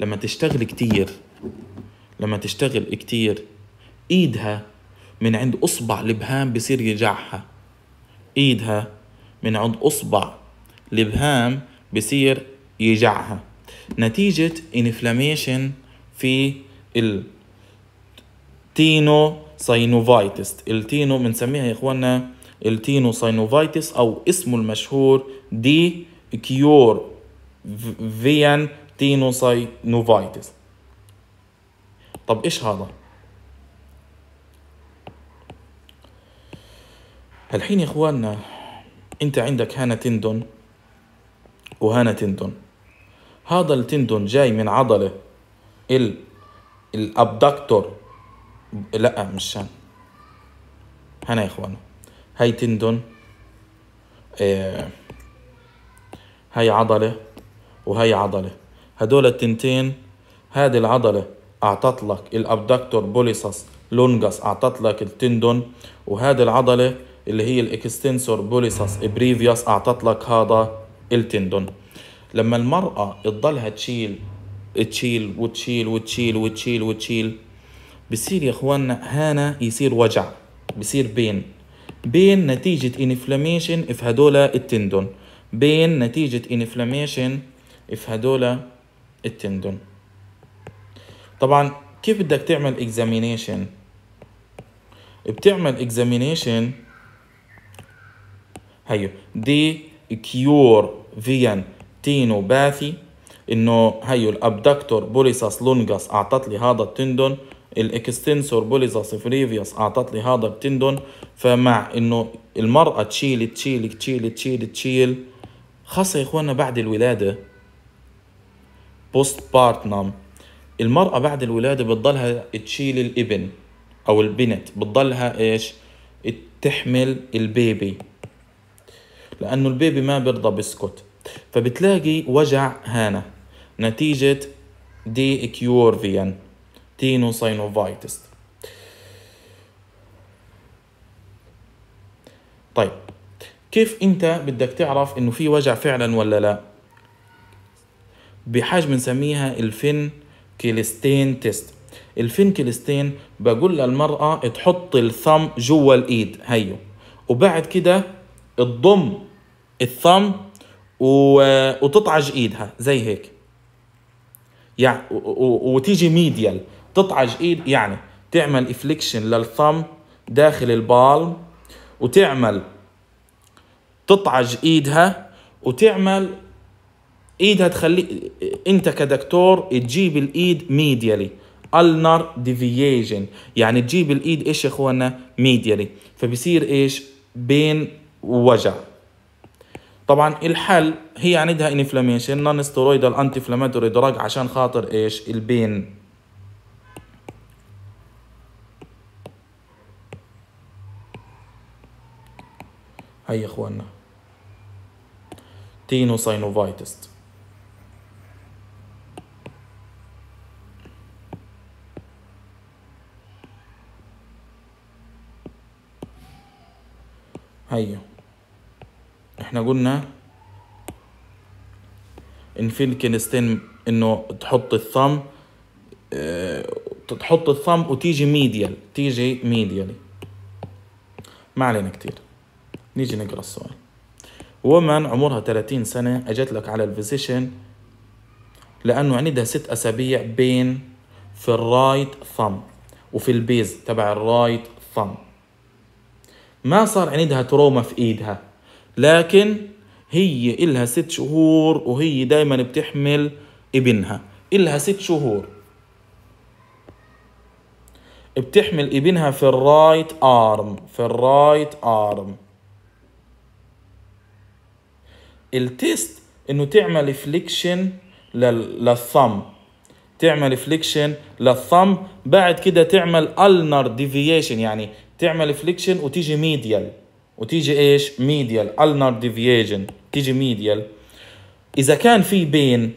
[SPEAKER 1] لما تشتغل كتير لما تشتغل كتير ايدها من عند اصبع الابهام بصير يجعها ايدها من عند اصبع لبهام بصير يجعها نتيجة انفلاميشن في التينو ساينوفايتس التينو بنسميها يا اخوانا التينو ساينوفايتس او اسمه المشهور دي كيور فيان ساينوفايتس طب ايش هذا الحين يا اخواننا انت عندك هانا تندون وهانا تندون هذا التندون جاي من عضلة ال الابدكتور لا مش هان هنا يا اخوانا هاي تندون آه، هاي عضلة وهي عضلة هدول التنتين هذه العضلة أعطت لك الأبدكتور بوليسس لونجس أعطت لك التندون وهذه العضلة اللي هي الإكستنسور بوليسس بريفيوس أعطت لك هذا التندون لما المرأة تضلها تشيل تشيل وتشيل وتشيل وتشيل وتشيل بصير يا اخواننا هنا يصير وجع بصير بين بين نتيجة انفلاميشن في هدولا التندون بين نتيجة انفلاميشن في هدولا التندون طبعا كيف بدك تعمل examination بتعمل examination هيو دي كيور فيان تينوباثي انه هيو الابدكتور بوليساس لونجاس اعطت لي هذا التندون الاكستنسور بوليساس فريفيوس اعطت لي هذا التندون فمع انه المرأة تشيل تشيل تشيل تشيل تشيل خاصة يا اخوانا بعد الولادة بوست بارتنام المرأة بعد الولادة بتضلها تشيل الابن أو البنت بتضلها إيش تحمل البيبي لأنه البيبي ما بيرضى بسكت فبتلاقي وجع هانا نتيجة دي كيورفيان تينوساينوفايتس طيب كيف انت بدك تعرف انه في وجع فعلا ولا لا بحاجة بنسميها الفن كيلستين تيست الفينكلستين بقول للمرأة تحط الثم جوا الايد هيو وبعد كده تضم الثم وتطعج ايدها زي هيك يع... و... و... وتيجي ميديال تطعج ايد يعني تعمل افليكشن للثم داخل البالم وتعمل تطعج ايدها وتعمل ايدها تخلي انت كدكتور تجيب الايد ميديالي النر ديفيجن يعني تجيب الايد ايش يا اخوانا ميديالي فبصير ايش بين وجع طبعا الحل هي عندها انفلاميشن نون ستيرويدال انتي انفلاماتوري دراج عشان خاطر ايش البين هيا تينو ساينوفايتست هيا أيوه. احنا قلنا ان في الكنستين انه تحط الثم آه، تحط الثم وتيجي ميديال تيجي ميديال ما علينا كتير نيجي نقرا السؤال ومن عمرها 30 سنة اجت لك على الفيزيشن لانه عندها ست اسابيع بين في الرايت ثم وفي البيز تبع الرايت ثم ما صار عندها تروما في ايدها لكن هي إلها ست شهور وهي دايما بتحمل ابنها إلها ست شهور بتحمل ابنها في الرايت ارم في الرايت ارم التست انه تعمل فليكشن للثم تعمل فليكشن للثم بعد كده تعمل النر ديفيشن يعني تعمل فليكشن وتيجي ميديال وتيجي ايش ميديال النار ديفيجن تيجي ميديال اذا كان في بين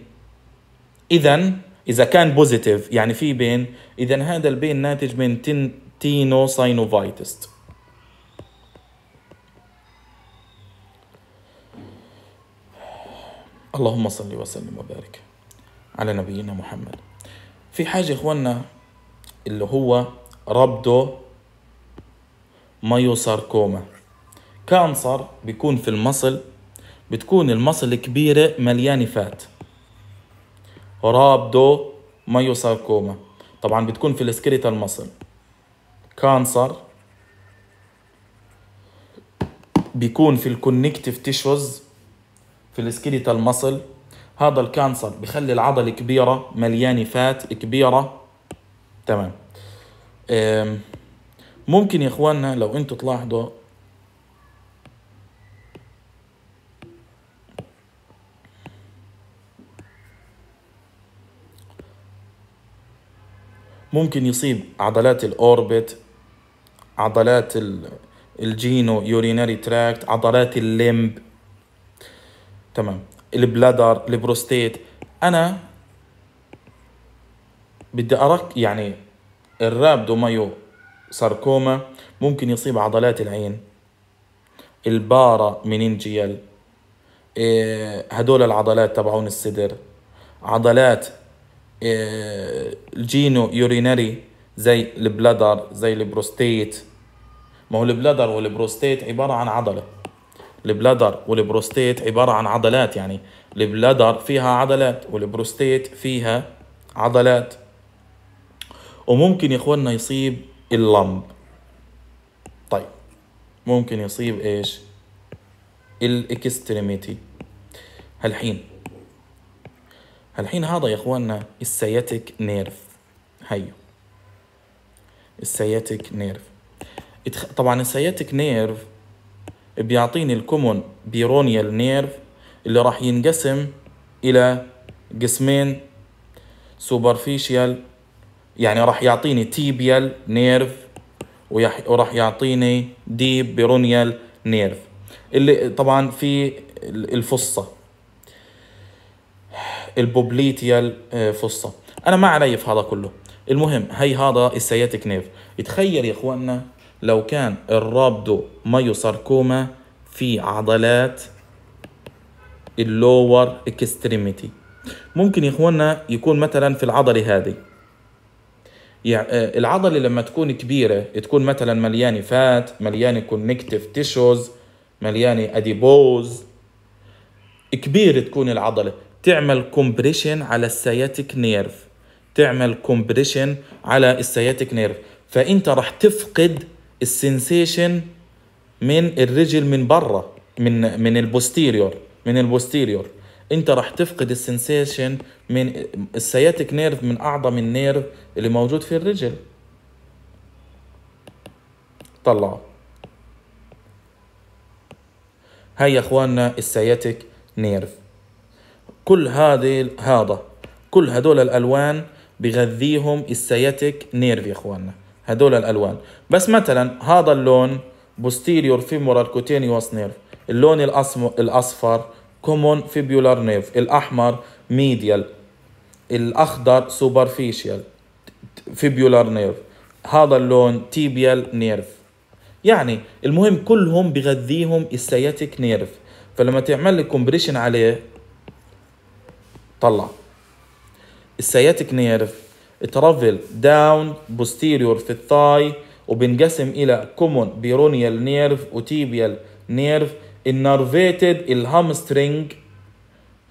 [SPEAKER 1] اذا اذا كان بوزيتيف يعني في بين اذا هذا البين ناتج من تن تينو ساينوفايتست اللهم صل وسلم وبارك على نبينا محمد في حاجة إخواننا اللي هو ربدو مايوساركوما كانسر بيكون في المصل بتكون المصل كبيرة مليانة فات رابدو مايوساركوما طبعا بتكون في السكريتال المصل كانسر بيكون في الكونكتيف تيشوز في السكريتال المصل هذا الكانسر بخلي العضلة كبيرة مليانة فات كبيرة تمام ممكن يا اخواننا لو انتوا تلاحظوا ممكن يصيب عضلات الاوربت عضلات الجينو يوريناري تراكت عضلات الليمب تمام البلادر البروستيت انا بدي ارك يعني الرابدو مايو ساركوما ممكن يصيب عضلات العين البارا منينجيال إيه، هدول العضلات تبعون الصدر عضلات إيه، الجينو يورينري زي البلادر زي البروستيت ما هو البلادر والبروستيت عبارة عن عضلة البلادر والبروستيت عبارة عن عضلات يعني البلادر فيها عضلات والبروستيت فيها عضلات وممكن يا اخوانا يصيب اللمب طيب ممكن يصيب ايش الاكستريميتي هالحين هالحين هذا يا اخواننا السياتيك نيرف هيو السياتيك نيرف طبعا السياتيك نيرف بيعطيني الكومون بيرونيال نيرف اللي راح ينقسم الى قسمين سوبرفيشيال يعني راح يعطيني تيبيال نيرف وراح يعطيني ديب بيرونيال نيرف اللي طبعا في الفصه البوبليتيال آه، فصه انا ما علي في هذا كله المهم هي هذا السياتيك نيرف تخيل يا اخواننا لو كان الرابدو مايوساركوما في عضلات اللور اكستريميتي ممكن يا اخواننا يكون مثلا في العضله هذه يعني آه، العضله لما تكون كبيره تكون مثلا مليانه فات مليانه كونكتيف تيشوز مليانه اديبوز كبيره تكون العضله تعمل كومبريشن على السياتيك نيرف تعمل كومبريشن على السياتيك نيرف فانت رح تفقد السنسيشن من الرجل من برا من من البوستيريور من البوستيريور انت راح تفقد السنسيشن من السياتيك نيرف من اعظم النيرف اللي موجود في الرجل طلعوا هاي يا اخواننا السياتيك نيرف كل هذه هذا كل هدول الالوان بغذيهم السياتيك نيرف يا اخواننا هدول الالوان بس مثلا هذا اللون بوستيريور فيمورال كوتينيوس نيرف اللون الأصفر كومون فيبيولار نيف الاحمر ميديال الاخضر سوبرفيشيال فيبيولار نيرف هذا اللون تيبيال نيرف يعني المهم كلهم بغذيهم السياتيك نيرف فلما تعمل لك كومبريشن عليه طلع السياتيك نيرف ترافل داون بوستيريور في الثاي وبنقسم الى كومون بيرونيال نيرف وتيبيال نيرف النرفيتد الهامسترينج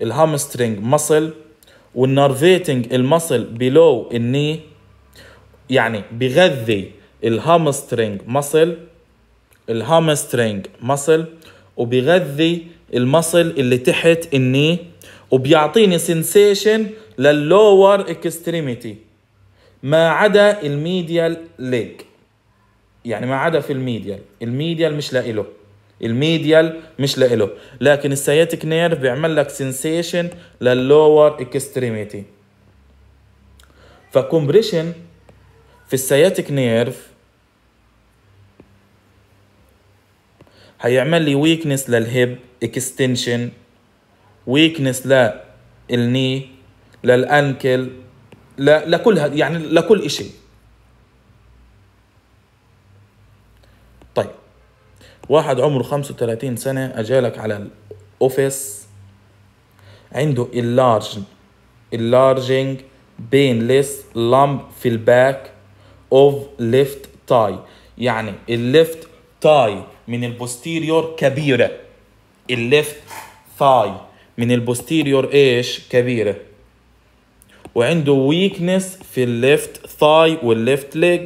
[SPEAKER 1] الهامسترينج مصل والنرفيتنج المصل بلو الني يعني بغذي الهامسترينج مصل الهامسترينج مصل وبغذي المصل اللي تحت الني وبيعطيني سنسيشن لللور اكستريميتي ما عدا الميديال ليج يعني ما عدا في الميديال الميديال مش لإله الميديال مش لإله لكن السياتيك نيرف بيعمل لك سنسيشن لللور اكستريميتي فكومبريشن في السياتيك نيرف هيعمل لي ويكنس للهيب اكستنشن ويكنس للني للانكل لكل يعني لكل شيء واحد عمره 35 سنة أجالك على الأوفيس عنده اللارج اللارجينج بين ليس لامب في الباك اوف ليفت تاي يعني الليفت تاي من البوستيريور كبيرة الليفت ثاي من البوستيريور ايش كبيرة وعنده ويكنس في الليفت ثاي والليفت ليج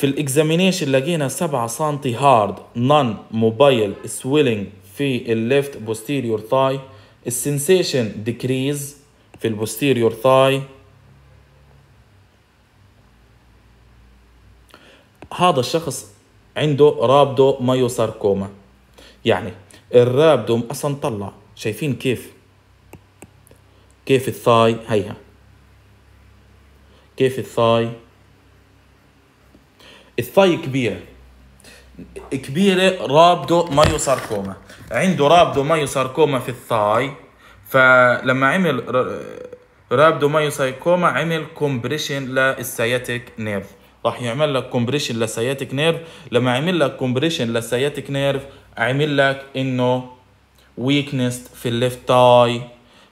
[SPEAKER 1] في الاكزامينيشن لقينا 7 سم هارد نون موبايل سويلينج في الليفت بوستيريور ثاي السنسيشن ديكريز في البوستيريور ثاي هذا الشخص عنده رابدو مايوساركوما يعني الرابدوم اصلا طلع شايفين كيف كيف الثاي هيها كيف الثاي الثاي كبيره كبيره رابدو مايوساركوما عنده رابدو مايوساركوما في الثاي فلما عمل رابدو مايوساركوما عمل كومبريشن للسياتيك نيرف راح يعمل لك كومبريشن للسياتيك نيرف لما عمل لك كومبريشن للسياتيك نيرف عمل لك انه ويكنس في الليفت تاي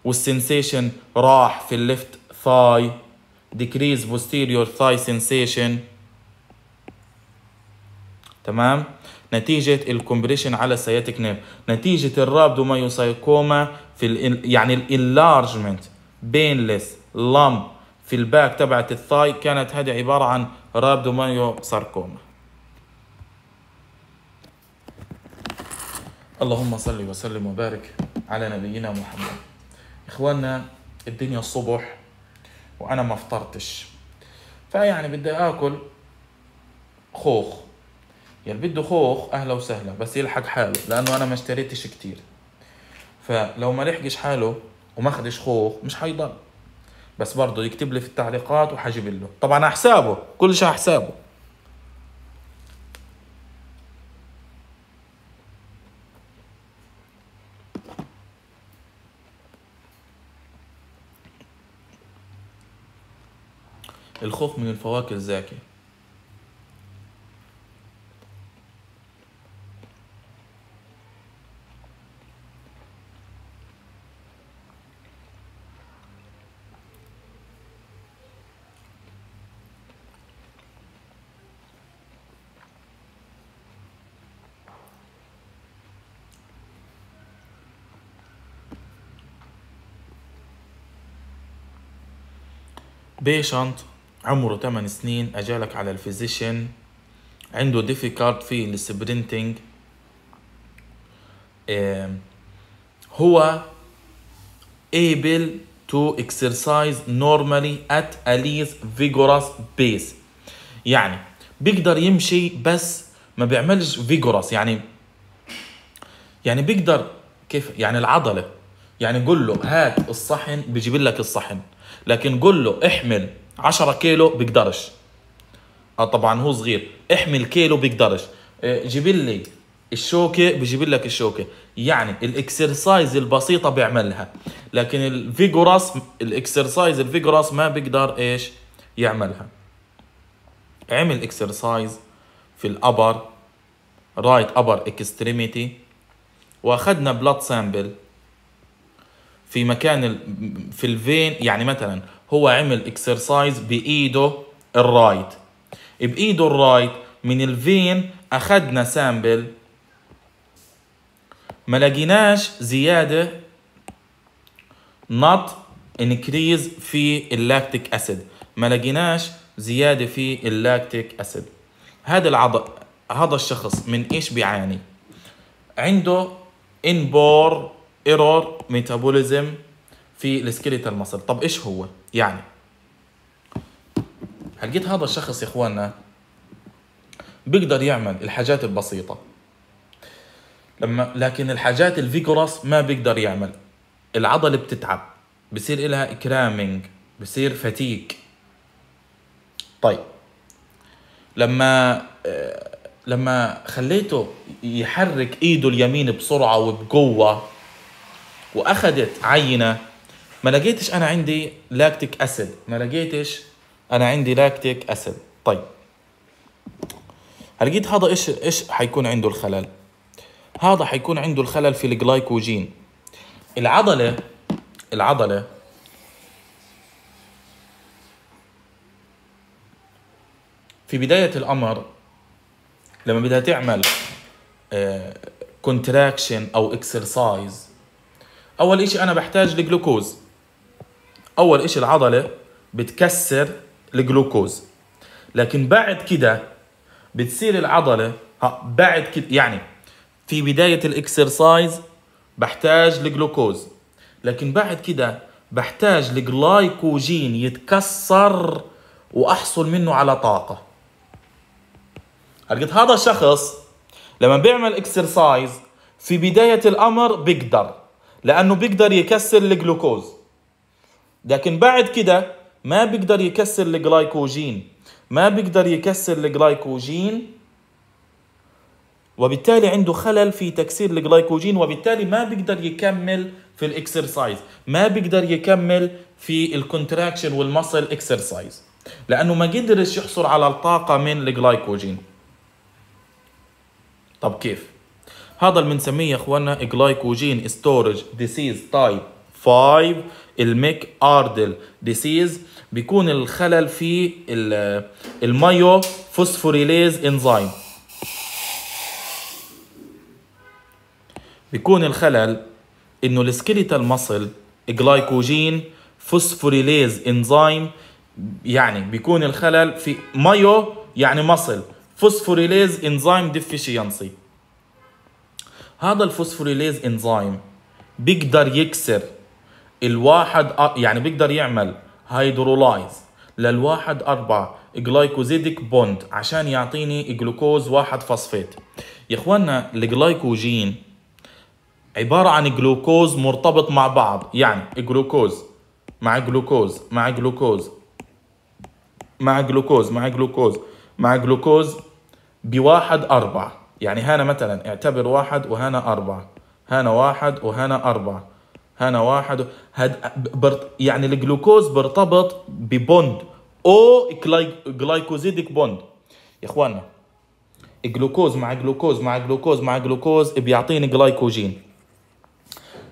[SPEAKER 1] والسنسيشن راح في الليفت ثاي ديكريز بوستيريور ثاي سنسيشن تمام نتيجة الكمبريشن على السياتيك نيرف نتيجة الرابدومايوسايكوما في ال يعني الانلارجمنت بينلس لم في الباك تبعت الثاي كانت هذه عبارة عن رابدومايوساركوما اللهم صل وسلم وبارك على نبينا محمد اخواننا الدنيا الصبح وانا ما فطرتش فيعني بدي اكل خوخ يلي يعني بده خوخ اهلا وسهلا بس يلحق حاله لانه انا ما اشتريتش كتير فلو ما لحقش حاله وما خدش خوخ مش حيضل بس برضه يكتب لي في التعليقات وحجيب له طبعا حسابه كل شيء حسابه الخوخ من الفواكه الزاكيه بيشنت عمره 8 سنين اجالك على الفيزيشن عنده ديفيكالت في السبرنتنج هو able to exercise normally at a least vigorous pace يعني بيقدر يمشي بس ما بيعملش vigorous يعني يعني بيقدر كيف يعني العضله يعني قول له هات الصحن بيجيب لك الصحن لكن قول له احمل 10 كيلو بيقدرش اه طبعا هو صغير احمل كيلو بيقدرش آه، جيب لي الشوكه بجيب لك الشوكه يعني الاكسرسايز البسيطه بيعملها لكن الفيجوراس الاكسرسايز الفيجوراس ما بيقدر ايش يعملها عمل اكسرسايز في الابر رايت ابر اكستريميتي واخذنا بلاد سامبل في مكان ال... في الفين يعني مثلا هو عمل اكسرسايز بايده الرايت بايده الرايت من الفين اخذنا سامبل ما لقيناش زياده نوت انكريز في اللاكتيك اسيد ما لقيناش زياده في اللاكتيك اسيد هذا العض هذا الشخص من ايش بيعاني عنده انبور ايرور ميتابوليزم في السكيليتال ماسل طب ايش هو يعني هلقيت هذا الشخص يا اخواننا بيقدر يعمل الحاجات البسيطه لما لكن الحاجات الفيجوراس ما بيقدر يعمل العضله بتتعب بصير إلها كرامينج بصير فتيك طيب لما آه، لما خليته يحرك ايده اليمين بسرعه وبقوه واخذت عينه ما لقيتش انا عندي لاكتيك اسيد ما لقيتش انا عندي لاكتيك اسيد طيب هلقيت هذا ايش ايش حيكون عنده الخلل هذا حيكون عنده الخلل في الجلايكوجين العضله العضله في بدايه الامر لما بدها تعمل كونتراكشن آه، او اكسرسايز اول اشي انا بحتاج الجلوكوز اول اشي العضلة بتكسر الجلوكوز لكن بعد كده بتصير العضلة ها بعد كده يعني في بداية الاكسرسايز بحتاج الجلوكوز لكن بعد كده بحتاج الجلايكوجين يتكسر واحصل منه على طاقة هلقيت هذا الشخص لما بيعمل اكسرسايز في بداية الأمر بيقدر لانه بيقدر يكسر الجلوكوز لكن بعد كده ما بيقدر يكسر الجلايكوجين ما بيقدر يكسر الجلايكوجين وبالتالي عنده خلل في تكسير الجلايكوجين وبالتالي ما بيقدر يكمل في الاكسرسايز ما بيقدر يكمل في الكونتراكشن والمسل اكسرسايز لانه ما قدرش يحصل على الطاقه من الجلايكوجين طب كيف هذا اللي بنسميه يا اخوانا جلايكوجين ستورج ديسيز تايب 5 الميك اردل ديسيز بيكون الخلل في المايو فوسفوريليز انزيم بيكون الخلل انه السكيليتال ماسل جلايكوجين فوسفوريليز انزيم يعني بيكون الخلل في مايو يعني مصل فوسفوريليز انزيم ديفيشينسي هذا الفوسفوريليز انزيم بيقدر يكسر الواحد يعني بيقدر يعمل هيدرولايز للواحد أربعة جلايكوزيدك بوند عشان يعطيني جلوكوز واحد فosphate يا اخوانا الجلايكوجين عبارة عن جلوكوز مرتبط مع بعض يعني جلوكوز مع جلوكوز مع جلوكوز مع جلوكوز مع جلوكوز مع جلوكوز بواحد أربعة يعني هنا مثلا اعتبر واحد وهنا أربعة هنا واحد وهنا أربعة هنا واحد هد برت يعني الجلوكوز برتبط ببوند او جلايكوزيدك بوند يا اخوانا الجلوكوز مع جلوكوز مع جلوكوز مع جلوكوز بيعطيني جلايكوجين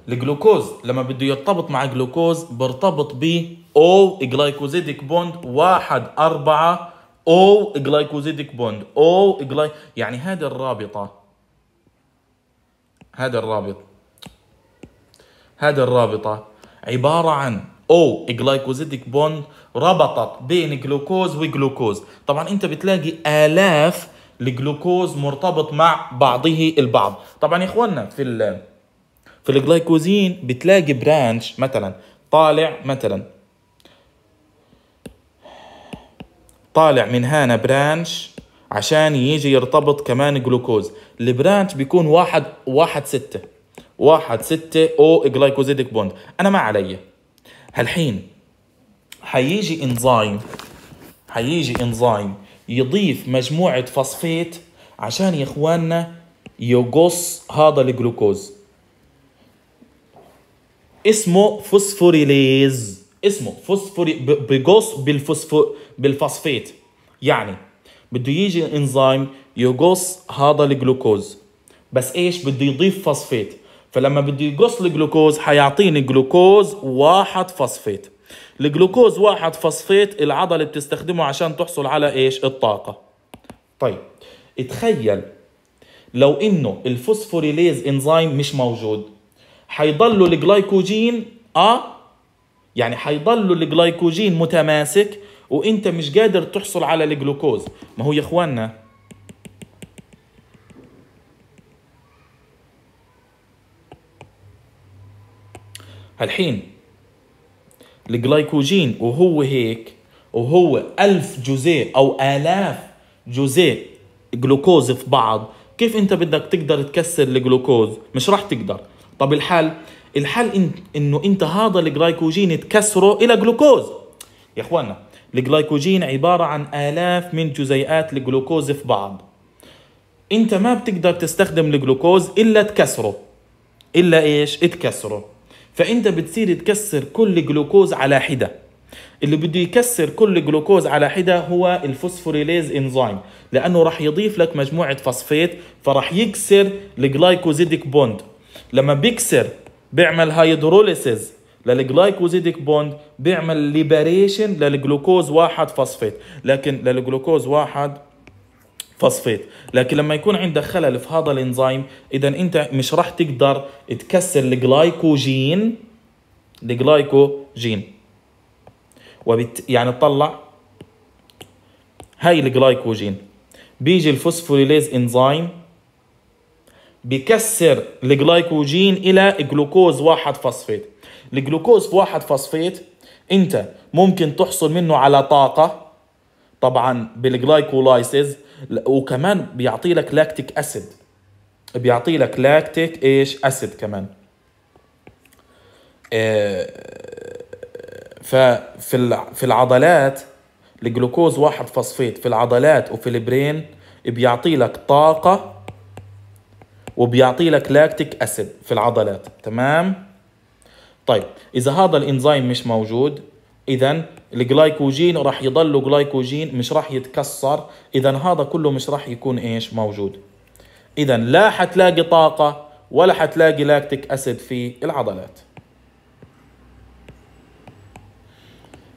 [SPEAKER 1] الجلوكوز لما بده يرتبط مع جلوكوز برتبط ب او جلايكوزيدك بوند واحد أربعة او جلايكوزيدك بوند او جلاي يعني هذا الرابطه هذا الرابط هذا الرابطه عباره عن او جلايكوزيدك بوند ربطت بين جلوكوز وجلوكوز طبعا انت بتلاقي الاف الجلوكوز مرتبط مع بعضه البعض طبعا يا اخواننا في في الجلايكوزين بتلاقي برانش مثلا طالع مثلا طالع من هنا برانش عشان يجي يرتبط كمان جلوكوز البرانش بيكون واحد واحد ستة واحد ستة او جلايكوزيدك بوند انا ما علي هالحين حيجي انزيم حيجي انزيم يضيف مجموعة فصفيت عشان يا اخواننا يقص هذا الجلوكوز اسمه فوسفوريليز اسمه فوسفوري بقص بالفوسفور بالفوسفيت يعني بده يجي انزيم يقص هذا الجلوكوز بس ايش بده يضيف فوسفيت فلما بده يقص الجلوكوز حيعطيني جلوكوز واحد فوسفيت الجلوكوز واحد فوسفيت العضلة بتستخدمه عشان تحصل على ايش الطاقة طيب اتخيل لو انه الفوسفوريليز انزيم مش موجود حيضلوا الجلايكوجين اه يعني حيضلوا الجلايكوجين متماسك وانت مش قادر تحصل على الجلوكوز ما هو يا اخواننا الحين الجلايكوجين وهو هيك وهو ألف جزيء أو آلاف جزيء جلوكوز في بعض كيف انت بدك تقدر تكسر الجلوكوز مش راح تقدر طب الحل الحل إن انه انت هذا الجلايكوجين تكسره الى جلوكوز يا اخوانا الجلايكوجين عبارة عن آلاف من جزيئات الجلوكوز في بعض انت ما بتقدر تستخدم الجلوكوز الا تكسره الا ايش تكسره فانت بتصير تكسر كل جلوكوز على حده اللي بده يكسر كل جلوكوز على حده هو الفوسفوريليز انزيم لانه راح يضيف لك مجموعه فوسفيت فراح يكسر الجلايكوزيديك بوند لما بيكسر بيعمل هيدروليسيز للجلايكوزيدك بوند بيعمل ليبريشن للجلوكوز واحد فوسفيت لكن للجلوكوز واحد فوسفيت لكن لما يكون عندك خلل في هذا الانزيم اذا انت مش راح تقدر تكسر الجلايكوجين الجلايكوجين وبت يعني تطلع هاي الجلايكوجين بيجي الفوسفوريليز انزيم بكسر الجلايكوجين الى جلوكوز واحد فوسفيت الجلوكوز في واحد فosفات انت ممكن تحصل منه على طاقه طبعا بالجلايكولايسيز وكمان بيعطي لك لاكتيك اسيد بيعطي لك لاكتيك ايش اسيد كمان آه، ففي في العضلات الجلوكوز واحد فوسفيت في العضلات وفي البرين بيعطي لك طاقه وبيعطي لك لاكتيك اسيد في العضلات تمام طيب اذا هذا الانزيم مش موجود اذا الجلايكوجين راح يضل جلايكوجين مش راح يتكسر اذا هذا كله مش راح يكون ايش موجود اذا لا حتلاقي طاقه ولا حتلاقي لاكتيك اسيد في العضلات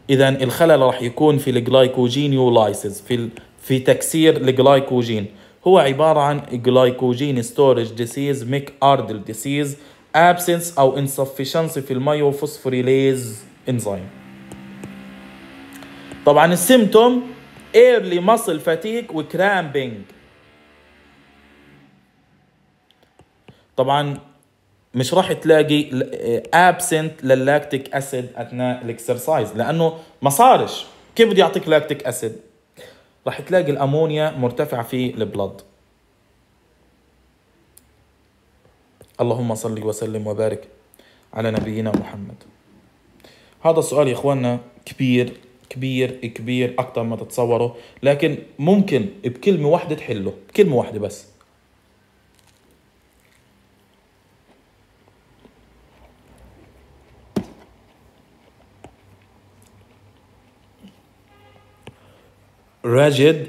[SPEAKER 1] اذا الخلل راح يكون في الجلايكوجين يولايسز في في تكسير الجلايكوجين هو عباره عن جلايكوجين ستورج ديسيز ميك اردل ديسيز absence أو insufficiency في الميوفوسفوريليز enzyme طبعا السيمتوم early muscle fatigue و cramping طبعا مش راح تلاقي absent للاكتيك اسيد اثناء الاكسرسايز لانه ما صارش كيف بده يعطيك لاكتيك اسيد راح تلاقي الامونيا مرتفع في البلد اللهم صل وسلم وبارك على نبينا محمد هذا السؤال يا اخواننا كبير كبير كبير اكثر ما تتصوره لكن ممكن بكلمه واحده تحله بكلمه واحده بس راجد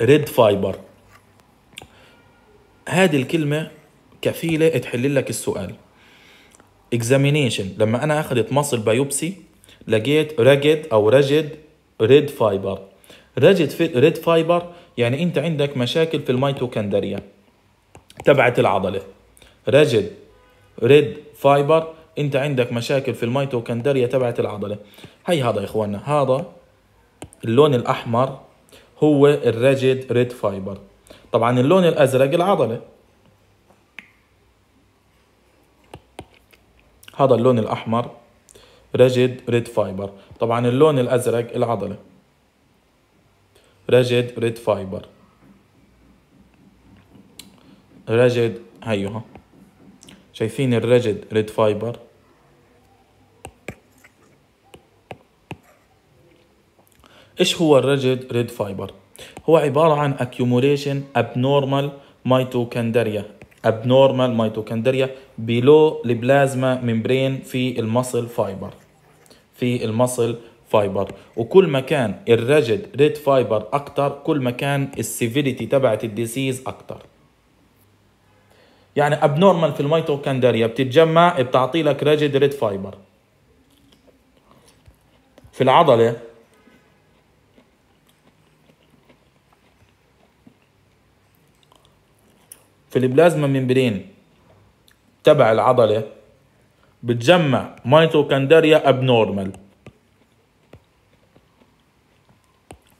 [SPEAKER 1] ريد فايبر هذه الكلمة كفيله تحل لك السؤال اكزامينيشن لما انا اخذت مصل بايوبسي لقيت رجد او رجد ريد فايبر رجد ريد فايبر يعني انت عندك مشاكل في الميتوكندريا تبعت العضله رجد ريد فايبر انت عندك مشاكل في الميتوكندريا تبعت العضله هي هذا يا اخواننا هذا اللون الاحمر هو الرجد ريد فايبر طبعا اللون الازرق العضله هذا اللون الأحمر رجد ريد فايبر طبعا اللون الأزرق العضلة رجد ريد فايبر رجد هيها شايفين الرجد ريد فايبر ايش هو الرجد ريد فايبر هو عبارة عن accumulation ابنورمال mitochondria abnormal mitochondria below the plasma membrane في المصل فايبر في المصل فايبر وكل ما كان الرجد ريد فايبر اكتر كل ما كان السيفيريتي تبعت الديسيز اكتر يعني ابنورمال في الميتوكندريا بتتجمع بتعطي لك ريد فايبر في العضله في البلازما ميمبرين تبع العضلة بتجمع ميتوكندريا ابنورمال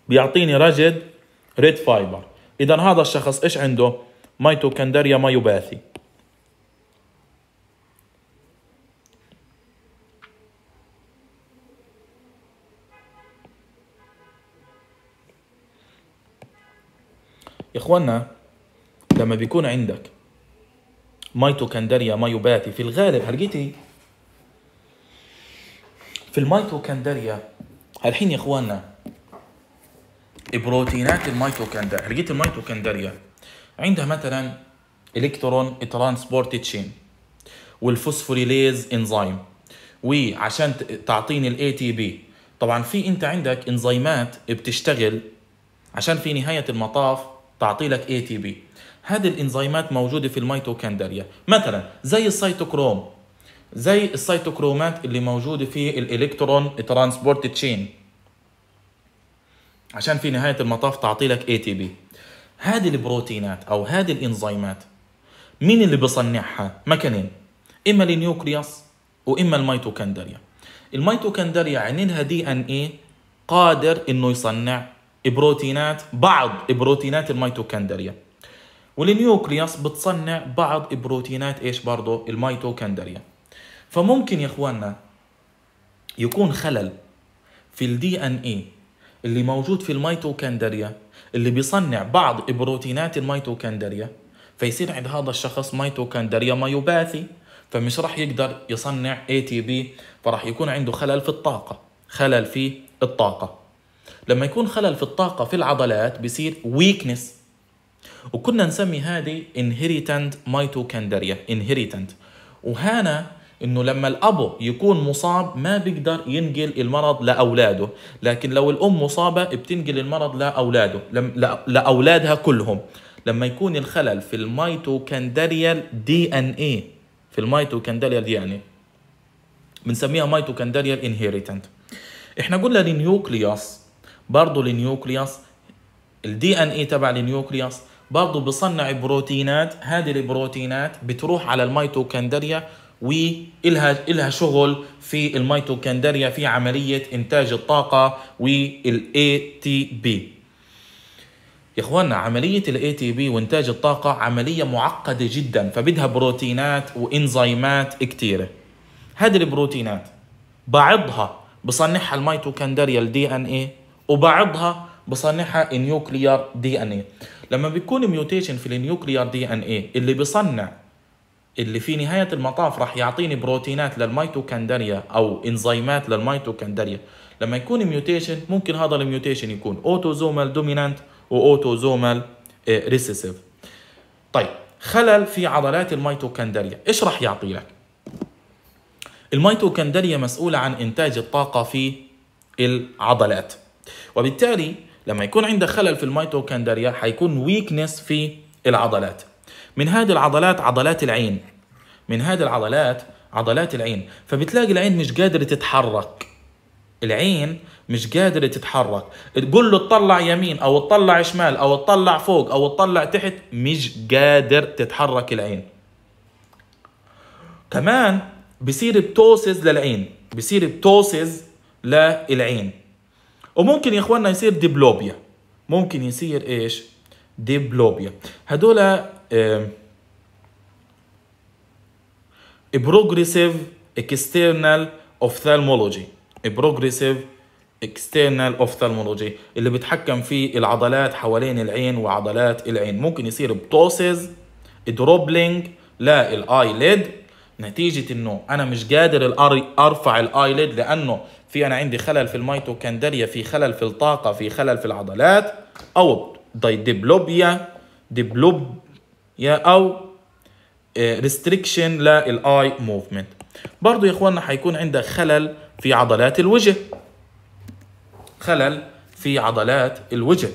[SPEAKER 1] بيعطيني رجد ريد فايبر اذا هذا الشخص ايش عنده ميتوكندريا مايوباثي اخوانا لما بيكون عندك ميتوكندريا مايوباتي في الغالب هلقيتي في الميتوكندريا الحين يا اخواننا بروتينات الميتوكندريا هلقيت الميتوكندريا عندها مثلا الكترون ترانسبورت تشين والفوسفوريليز انزيم وعشان تعطيني الاي تي بي طبعا في انت عندك انزيمات بتشتغل عشان في نهايه المطاف تعطي لك اي تي بي هذه الانزيمات موجوده في الميتوكندريا مثلا زي السيتوكروم زي السيتوكرومات اللي موجوده في الالكترون ترانسبورت تشين عشان في نهايه المطاف تعطي لك اي تي بي هذه البروتينات او هذه الانزيمات مين اللي بصنعها مكانين اما النيوكليوس واما الميتوكندريا الميتوكندريا عندها يعني دي ان ايه قادر انه يصنع بروتينات بعض بروتينات الميتوكندريا والنيوكليوس بتصنع بعض البروتينات ايش برضه الميتوكندريا فممكن يا اخواننا يكون خلل في الدي ان اي اللي موجود في الميتوكندريا اللي بيصنع بعض بروتينات الميتوكندريا فيصير عند هذا الشخص ميتوكندريا مايوباثي فمش راح يقدر يصنع اي تي بي فراح يكون عنده خلل في الطاقه خلل في الطاقه لما يكون خلل في الطاقه في العضلات بيصير ويكنس وكنا نسمي هذه inherited mitochondria inherited وهنا انه لما الابو يكون مصاب ما بيقدر ينقل المرض لاولاده لكن لو الام مصابه بتنقل المرض لاولاده لاولادها كلهم لما يكون الخلل في الميتوكندريال دي ان اي في الميتوكندريال يعني، دي ان اي بنسميها ميتوكندريال انهيرتنت احنا قلنا النيوكليوس برضه النيوكليوس الدي ان اي تبع النيوكليوس برضه بصنع بروتينات هذه البروتينات بتروح على الميتوكندريا والها الها شغل في الميتوكندريا في عمليه انتاج الطاقه والـ ATP يا اخوانا عمليه الـ ATP وانتاج الطاقه عمليه معقده جدا فبدها بروتينات وانزيمات كثيره هذه البروتينات بعضها بصنعها الميتوكندريا الـ DNA إيه، وبعضها بصنعها النيوكليار دي ان اي لما بيكون ميوتيشن في النيوكليار دي ان اي اللي بيصنع اللي في نهاية المطاف راح يعطيني بروتينات للميتوكندريا أو إنزيمات للميتوكندريا لما يكون ميوتيشن ممكن هذا الميوتيشن يكون أوتوزومال دومينانت وأوتوزومال ريسيسيف طيب خلل في عضلات الميتوكندريا إيش راح يعطي لك؟ الميتوكندريا مسؤولة عن إنتاج الطاقة في العضلات وبالتالي لما يكون عندك خلل في الميتوكندريا حيكون ويكنس في العضلات من هذه العضلات عضلات العين من هذه العضلات عضلات العين فبتلاقي العين مش قادرة تتحرك العين مش قادرة تتحرك تقول له اطلع يمين او اطلع شمال او اطلع فوق او اطلع تحت مش قادر تتحرك العين كمان بصير بتوسز للعين بصير بتوسز للعين وممكن يا اخواننا يصير ديبلوبيا ممكن يصير ايش ديبلوبيا هدول بروجريسيف اكسترنال اوفثالمولوجي بروجريسيف اكسترنال اوفثالمولوجي اللي بيتحكم في العضلات حوالين العين وعضلات العين ممكن يصير بتوسز دروبلينج للايليد نتيجة انه انا مش قادر ارفع الايليد لانه في انا عندي خلل في الميتوكندريا في خلل في الطاقه في خلل في العضلات او ديبلوبيا ديبلوبيا او ريستريكشن آه، للاي موفمنت برضه يا اخواننا هيكون عندك خلل في عضلات الوجه خلل في عضلات الوجه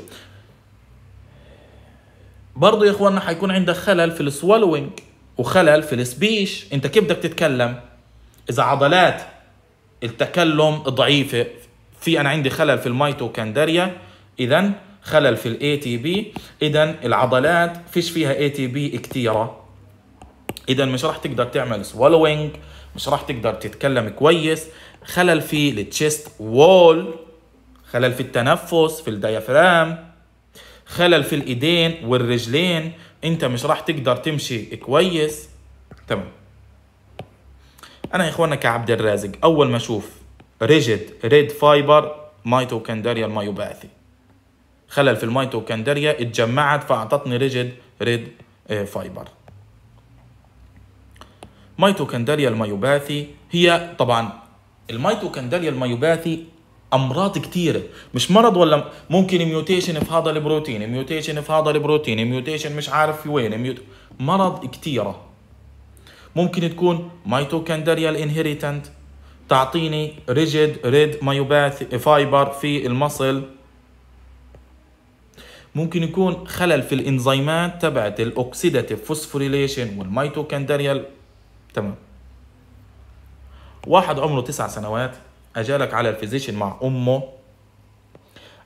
[SPEAKER 1] برضه يا اخواننا هيكون عندك خلل في السوالوينج وخلل في السبيش انت كيف بدك تتكلم اذا عضلات التكلم ضعيفه في انا عندي خلل في الميتوكندريا اذا خلل في الاي تي بي اذا العضلات فيش فيها اي تي بي كثيره اذا مش راح تقدر تعمل سوالوينج مش راح تقدر تتكلم كويس خلل في التشيست وول خلل في التنفس في الديافرام خلل في الايدين والرجلين انت مش راح تقدر تمشي كويس تمام انا يا اخوانا كعبد الرازق اول ما اشوف ريجيد ريد فايبر مايتوكندريا المايوباثي خلل في الميتوكندريا اتجمعت فاعطتني ريجيد ريد آه، فايبر مايتوكندريا المايوباثي هي طبعا الميتوكندريا المايوباثي امراض كتيرة مش مرض ولا ممكن ميوتيشن في هذا البروتين ميوتيشن في هذا البروتين ميوتيشن مش عارف في وين ميوت... مرض كتيره ممكن تكون ميتوكندريال انهيريتنت تعطيني ريجيد ريد مايوباث فايبر في المصل ممكن يكون خلل في الانزيمات تبعت الاوكسيداتيف فوسفوريليشن والميتوكندريال تمام واحد عمره تسع سنوات اجالك على الفيزيشن مع امه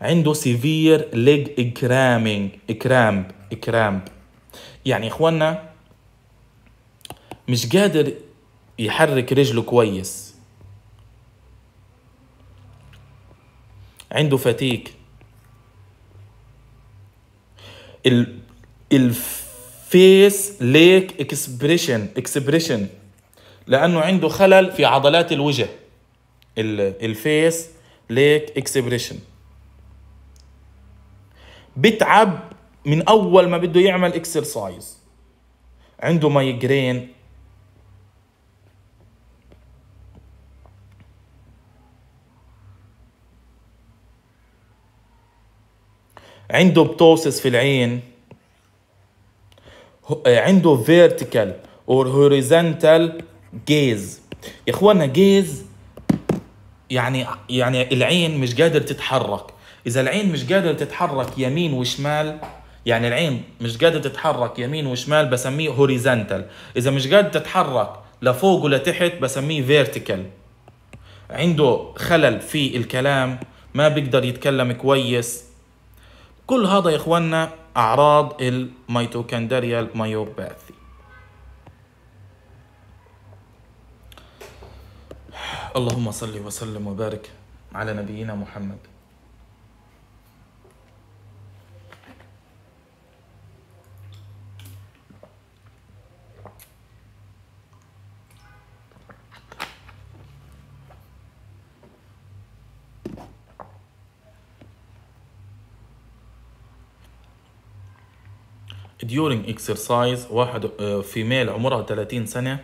[SPEAKER 1] عنده سيفير ليج اكرامينج اكرامب اكرامب يعني اخواننا مش قادر يحرك رجله كويس عنده فتيك ال الفيس ليك اكسبريشن اكسبريشن لانه عنده خلل في عضلات الوجه الفيس ليك اكسبريشن بتعب من اول ما بده يعمل اكسرسايز عنده مايجرين عنده بتوسس في العين آه، عنده فيرتيكال or horizontal جيز يا اخوانا جيز يعني يعني العين مش قادر تتحرك اذا العين مش قادر تتحرك يمين وشمال يعني العين مش قادر تتحرك يمين وشمال بسميه horizontal اذا مش قادر تتحرك لفوق ولتحت بسميه فيرتيكال عنده خلل في الكلام ما بيقدر يتكلم كويس كل هذا يا اخواننا اعراض الميتوكندريال مايوباثي اللهم صل وسلم وبارك على نبينا محمد during exercise واحد آه، في ميل عمرها 30 سنة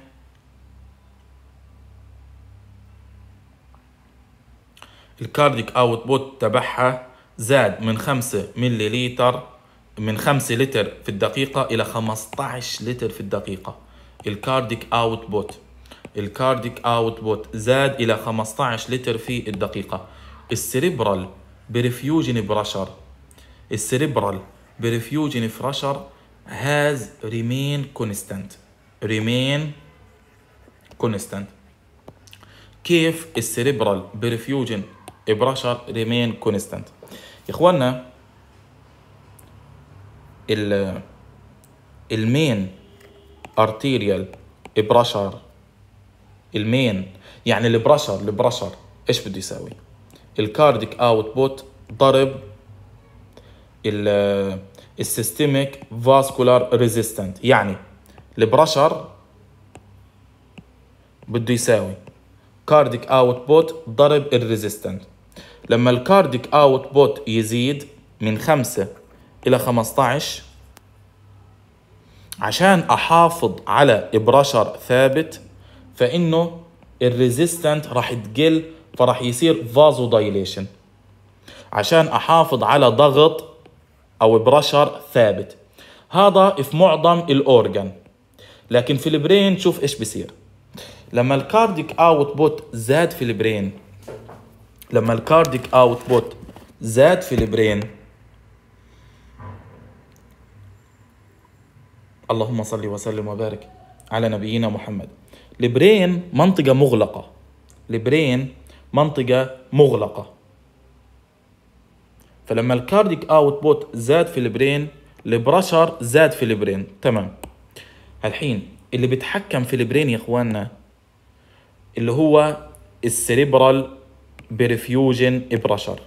[SPEAKER 1] الكارديك اوتبوت تبعها زاد من 5 مليلتر من 5 لتر في الدقيقة إلى 15 لتر في الدقيقة الكارديك اوتبوت الكارديك اوتبوت زاد إلى 15 لتر في الدقيقة السريبرال بريفيوجين برشر السريبرال بريفيوجين فرشر has remained constant remain constant كيف السيريبرال بريفيوجن بريشر ريمين كونستانت يا ال المين ارتيريال بريشر المين يعني البرشر البرشر ايش بده يساوي الكارديك بوت ضرب ال السيستميك فاسكولار ريزيستنت يعني البرشر بده يساوي كارديك اوت بوت ضرب الريزيستنت لما الكارديك اوت بوت يزيد من 5 الى 15 عشان احافظ على برشر ثابت فانه الريزيستنت راح تقل فراح يصير فازو دايليشن عشان احافظ على ضغط أو برشر ثابت هذا في معظم الأورجن لكن في البرين شوف إيش بصير لما الكارديك اوت بوت زاد في البرين لما الكارديك اوت بوت زاد في البرين اللهم صل وسلم وبارك على نبينا محمد البرين منطقة مغلقة البرين منطقة مغلقة فلما الكارديك اوت بوت زاد في البرين البرشر زاد في البرين تمام الحين اللي بيتحكم في البرين يا اخواننا اللي هو السريبرال بريفيوجن برشر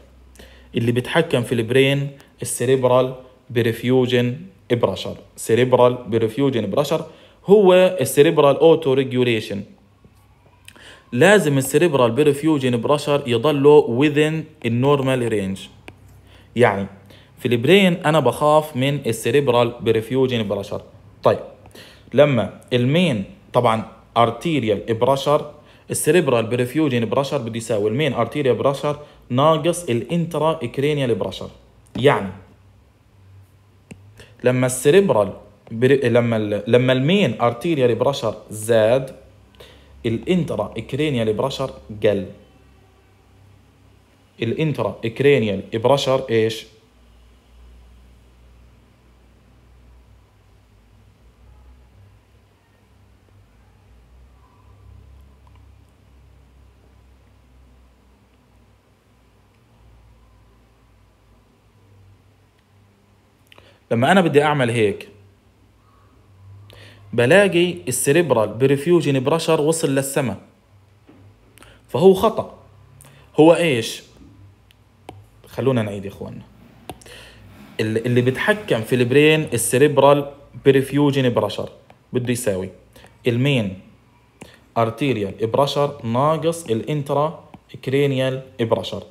[SPEAKER 1] اللي بيتحكم في البرين السريبرال بريفيوجن برشر سريبرال بريفيوجن برشر هو السريبرال اوتو ريجوليشن لازم السريبرال بريفيوجن برشر يضله within النورمال رينج يعني في البرين انا بخاف من السيريبرال بريفيوجين بريشر طيب لما المين طبعا ارتيريال بريشر السيريبرال بريفيوجين بريشر بده يساوي المين ارتيريال بريشر ناقص الانترا كرينيال بريشر يعني لما السيريبرال بري... لما ال... لما المين ارتيريال بريشر زاد الانترا كرينيال بريشر قل الانترا كرينيال برشر ايش لما انا بدي اعمل هيك بلاقي السيريبرال بريفيوجن برشر وصل للسماء فهو خطأ هو ايش خلونا نعيد يا اخواننا اللي بيتحكم في البرين السريبرال بريفيوجن برشر بده يساوي المين ارتيريال برشر ناقص الانترا كرينيال برشر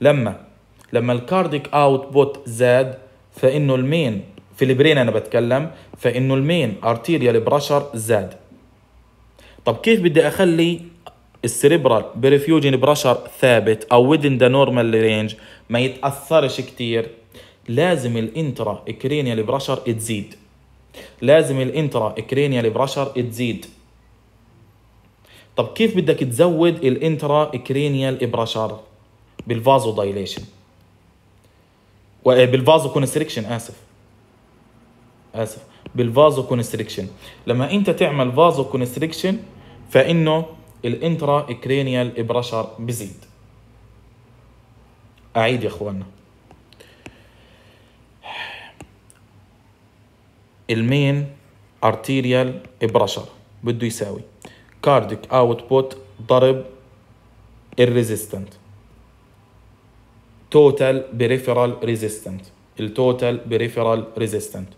[SPEAKER 1] لما لما الكارديك اوتبوت زاد فانه المين في البرين انا بتكلم فانه المين ارتيريال برشر زاد طب كيف بدي اخلي السريبرال بريفيوجن برشر ثابت او within the normal range ما يتاثرش كتير لازم الانترا كرينيال برشر تزيد لازم الانترا كرينيال برشر تزيد طب كيف بدك تزود الانترا كرينيال برشر بالفازو دايليشن آه، بالفازو كونستريكشن اسف اسف بالفازو كونستريكشن لما انت تعمل فازو كونستريكشن فانه الانترا كرينيال برشر بزيد أعيد يا أخوانا المين ارتيريال ابرشر بده يساوي كارديك أوت بوت ضرب الريزيستنت توتال بريفرال ريزيستنت التوتال بريفرال ريزيستنت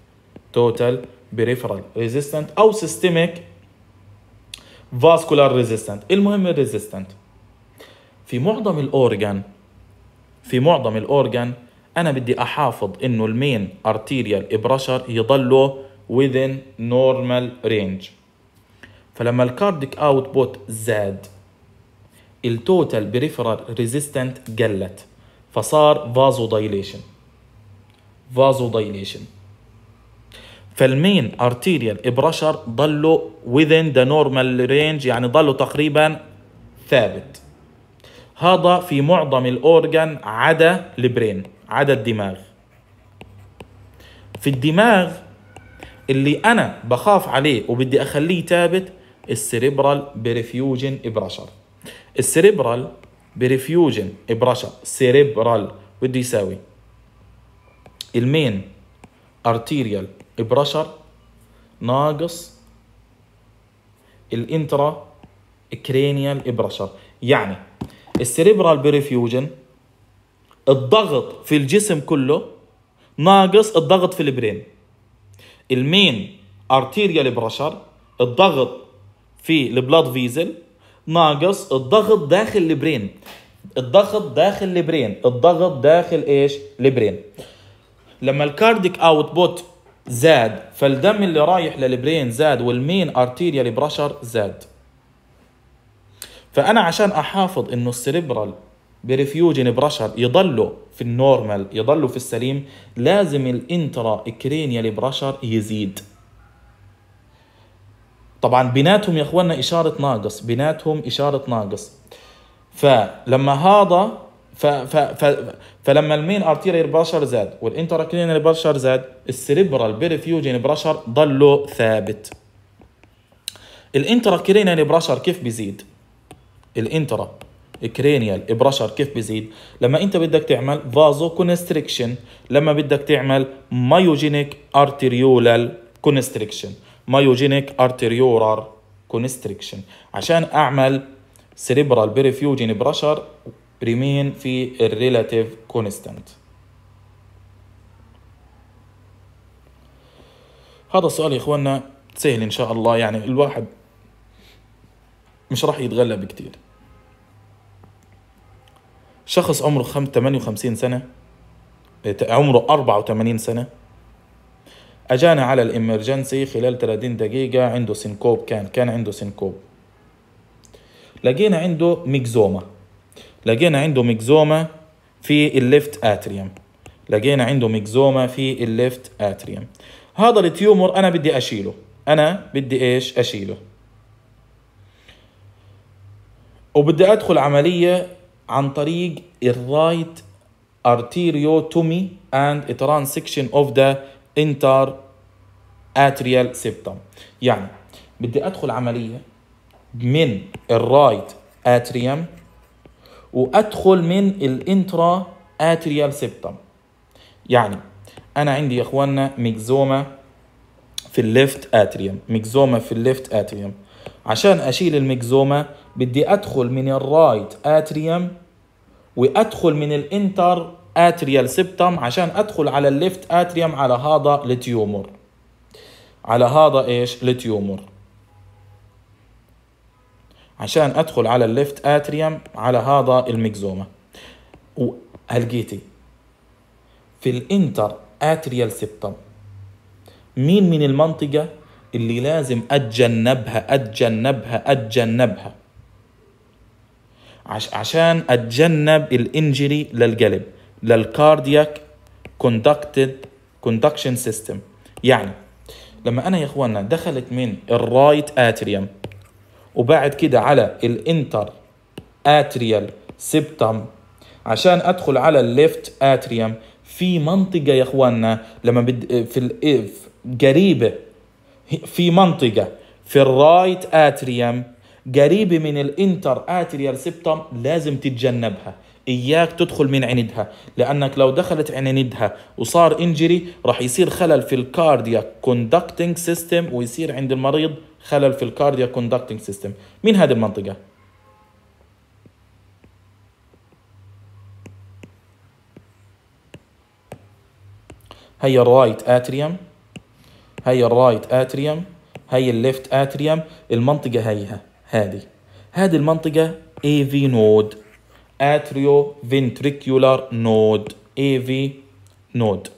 [SPEAKER 1] توتال بريفرال ريزيستنت او سيستميك فاسكولار ريزيستنت المهم الريزيستنت في معظم الاورجان في معظم الاورجان انا بدي احافظ انه المين ارتيريال برشر يضلوا within normal range فلما الكارديك اوتبوت زاد التوتال بريفرال ريزيستنت قلت فصار فازو دايليشن فازو دايليشن فالمين ارتيريال برشر ضلوا within the normal range يعني ضلوا تقريبا ثابت هذا في معظم الأورجان عدا البرين عدا الدماغ في الدماغ اللي أنا بخاف عليه وبدي أخليه ثابت السريبرال بريفيوجن إبراشر السريبرال بريفيوجن إبراشر سريبرال بده يساوي المين ارتيريال برشر ناقص الانترا كرينيال برشر يعني السيريبرال بريفيوجن الضغط في الجسم كله ناقص الضغط في البرين المين ارتيريال بريشر الضغط في البلاد فيزل ناقص الضغط داخل البرين الضغط داخل البرين الضغط داخل ايش البرين لما الكارديك اوتبوت زاد فالدم اللي رايح للبرين زاد والمين ارتيريال بريشر زاد فانا عشان احافظ انه السيريبرال بريفيوجن برشر يضلوا في النورمال يضلوا في السليم لازم الانترا كرينيال برشر يزيد طبعا بيناتهم يا اخوانا اشاره ناقص بيناتهم اشاره ناقص فلما هذا ف ف ف فلما المين ارتيريال برشر زاد والانترا والانتراكرينال برشر زاد السريبرال بريفيوجن برشر ضلوا ثابت الانترا الانتراكرينال برشر كيف بيزيد الانترا كرينيال برشر كيف بزيد لما انت بدك تعمل فازو كونستريكشن لما بدك تعمل مايوجينيك ارتريولال كونستريكشن مايوجينيك ارتريولار كونستريكشن عشان اعمل سريبرال بريفيوجين برشر ريمين في الريلاتيف كونستانت هذا السؤال يا اخواننا سهل ان شاء الله يعني الواحد مش راح يتغلب كتير شخص عمره 58 سنة إيه، عمره 84 سنة أجانا على الإمرجنسي خلال 30 دقيقة عنده سنكوب كان كان عنده سنكوب لقينا عنده ميكزوما لقينا عنده ميكزوما في الليفت اتريوم لقينا عنده ميكزوما في الليفت اتريوم هذا التيومر انا بدي اشيله انا بدي ايش اشيله وبدي ادخل عمليه عن طريق الرايت arteriotomy and a transection of the inter atrial septum يعني بدي ادخل عمليه من الرايت اتريوم وادخل من الانترا اتريال سيبتم يعني انا عندي يا اخواننا ميكزوما في الليفت اتريوم ميكزوما في الليفت اتريوم عشان اشيل الميكزوما بدي ادخل من الرايت اتريوم وادخل من الانتر اتريال سبتم عشان ادخل على الليفت اتريوم على هذا التيومر على هذا ايش التيومر عشان ادخل على الليفت اتريوم على هذا الميكزوما وهلقيتي في الانتر اتريال سبتم مين من المنطقة اللي لازم اتجنبها اتجنبها اتجنبها عشان اتجنب الانجري للقلب للكاردياك كوندكتد كوندكشن سيستم يعني لما انا يا اخوانا دخلت من الرايت اتريوم وبعد كده على الانتر اتريال سبتم عشان ادخل على الليفت اتريوم في منطقه يا اخوانا لما بد إيه، في قريبه في منطقه في الرايت اتريوم قريبه من الانتر اتريال سبتم لازم تتجنبها اياك تدخل من عندها لانك لو دخلت عندها وصار انجري راح يصير خلل في الكارديا كوندكتنج سيستم ويصير عند المريض خلل في الكارديا كوندكتنج سيستم من هذه المنطقه هي الرايت اتريوم هي الرايت اتريوم هي الليفت اتريوم المنطقه هيها هذه هذه المنطقة AV node atrio ventricular node AV node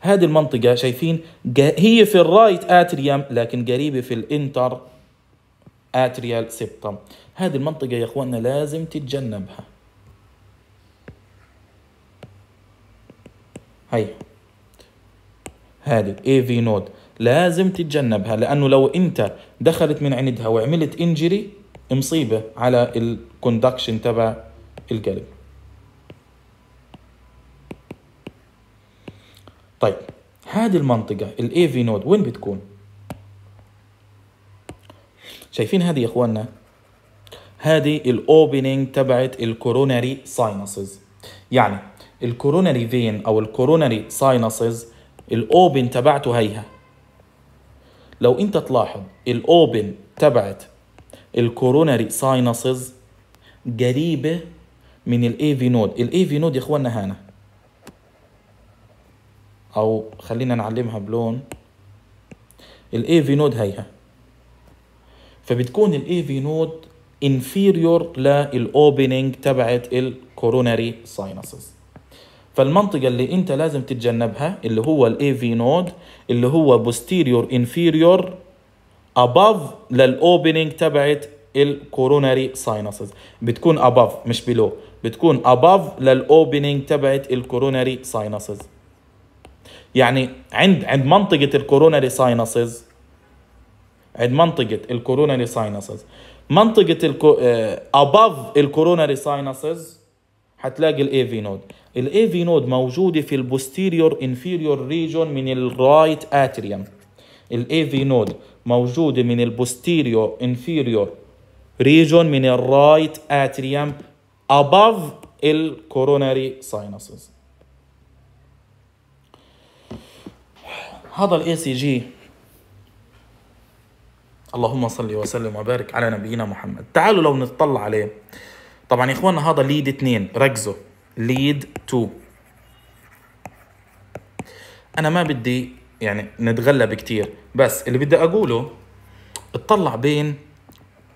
[SPEAKER 1] هذه المنطقة شايفين هي في الرايت اتريوم لكن قريبة في الانتر اتريال سبتم هذه المنطقة يا اخواننا لازم تتجنبها هي هذه AV node لازم تتجنبها لانه لو انت دخلت من عندها وعملت انجري مصيبه على الكوندكشن تبع القلب طيب هذه المنطقة الاي في نود وين بتكون؟ شايفين هذه يا اخواننا؟ هذه الاوبننج تبعت الكوروناري ساينسز يعني الكوروناري فين او الكوروناري ساينسز الاوبن تبعته هيها لو انت تلاحظ الاوبن تبعت الكوروناري ساينسز قريبه من الاي في نود الاي في نود يا اخوانا هنا او خلينا نعلمها بلون الاي في نود هيها فبتكون الاي في نود انفيريور للاوبننج تبعت الكوروناري ساينسز فالمنطقة اللي انت لازم تتجنبها اللي هو الـ AV نود اللي هو posterior inferior above للاوبننج تبعت الكوروناري sinuses بتكون above مش below بتكون above للاوبننج تبعت الكوروناري sinuses يعني عند عند منطقة الكوروناري sinuses عند منطقة الكوروناري sinuses منطقة الكو... آه، above الكوروناري sinuses هتلاقي الاي في نود الاي في نود موجوده في البوستيريور انفيريور ريجون من الرايت اتريوم الاي في نود موجوده من البوستيريور انفيريور ريجون من الرايت اتريوم above الكوروناري ساينسز هذا الاي سي جي اللهم صل وسلم وبارك على نبينا محمد تعالوا لو نتطلع عليه طبعا يا اخوانا هذا ليد 2 ركزوا ليد 2 انا ما بدي يعني نتغلب كتير بس اللي بدي اقوله اطلع بين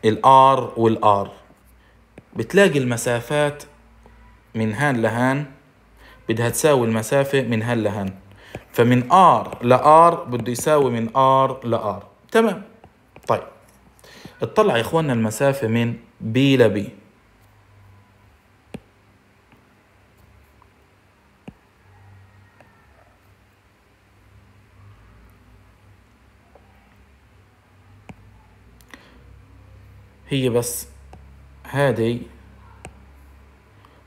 [SPEAKER 1] الار والار بتلاقي المسافات من هان لهان بدها تساوي المسافة من هان لهان فمن ار لار بده يساوي من ار لار تمام طيب اطلع يا اخواننا المسافة من بي لبي هي بس هذه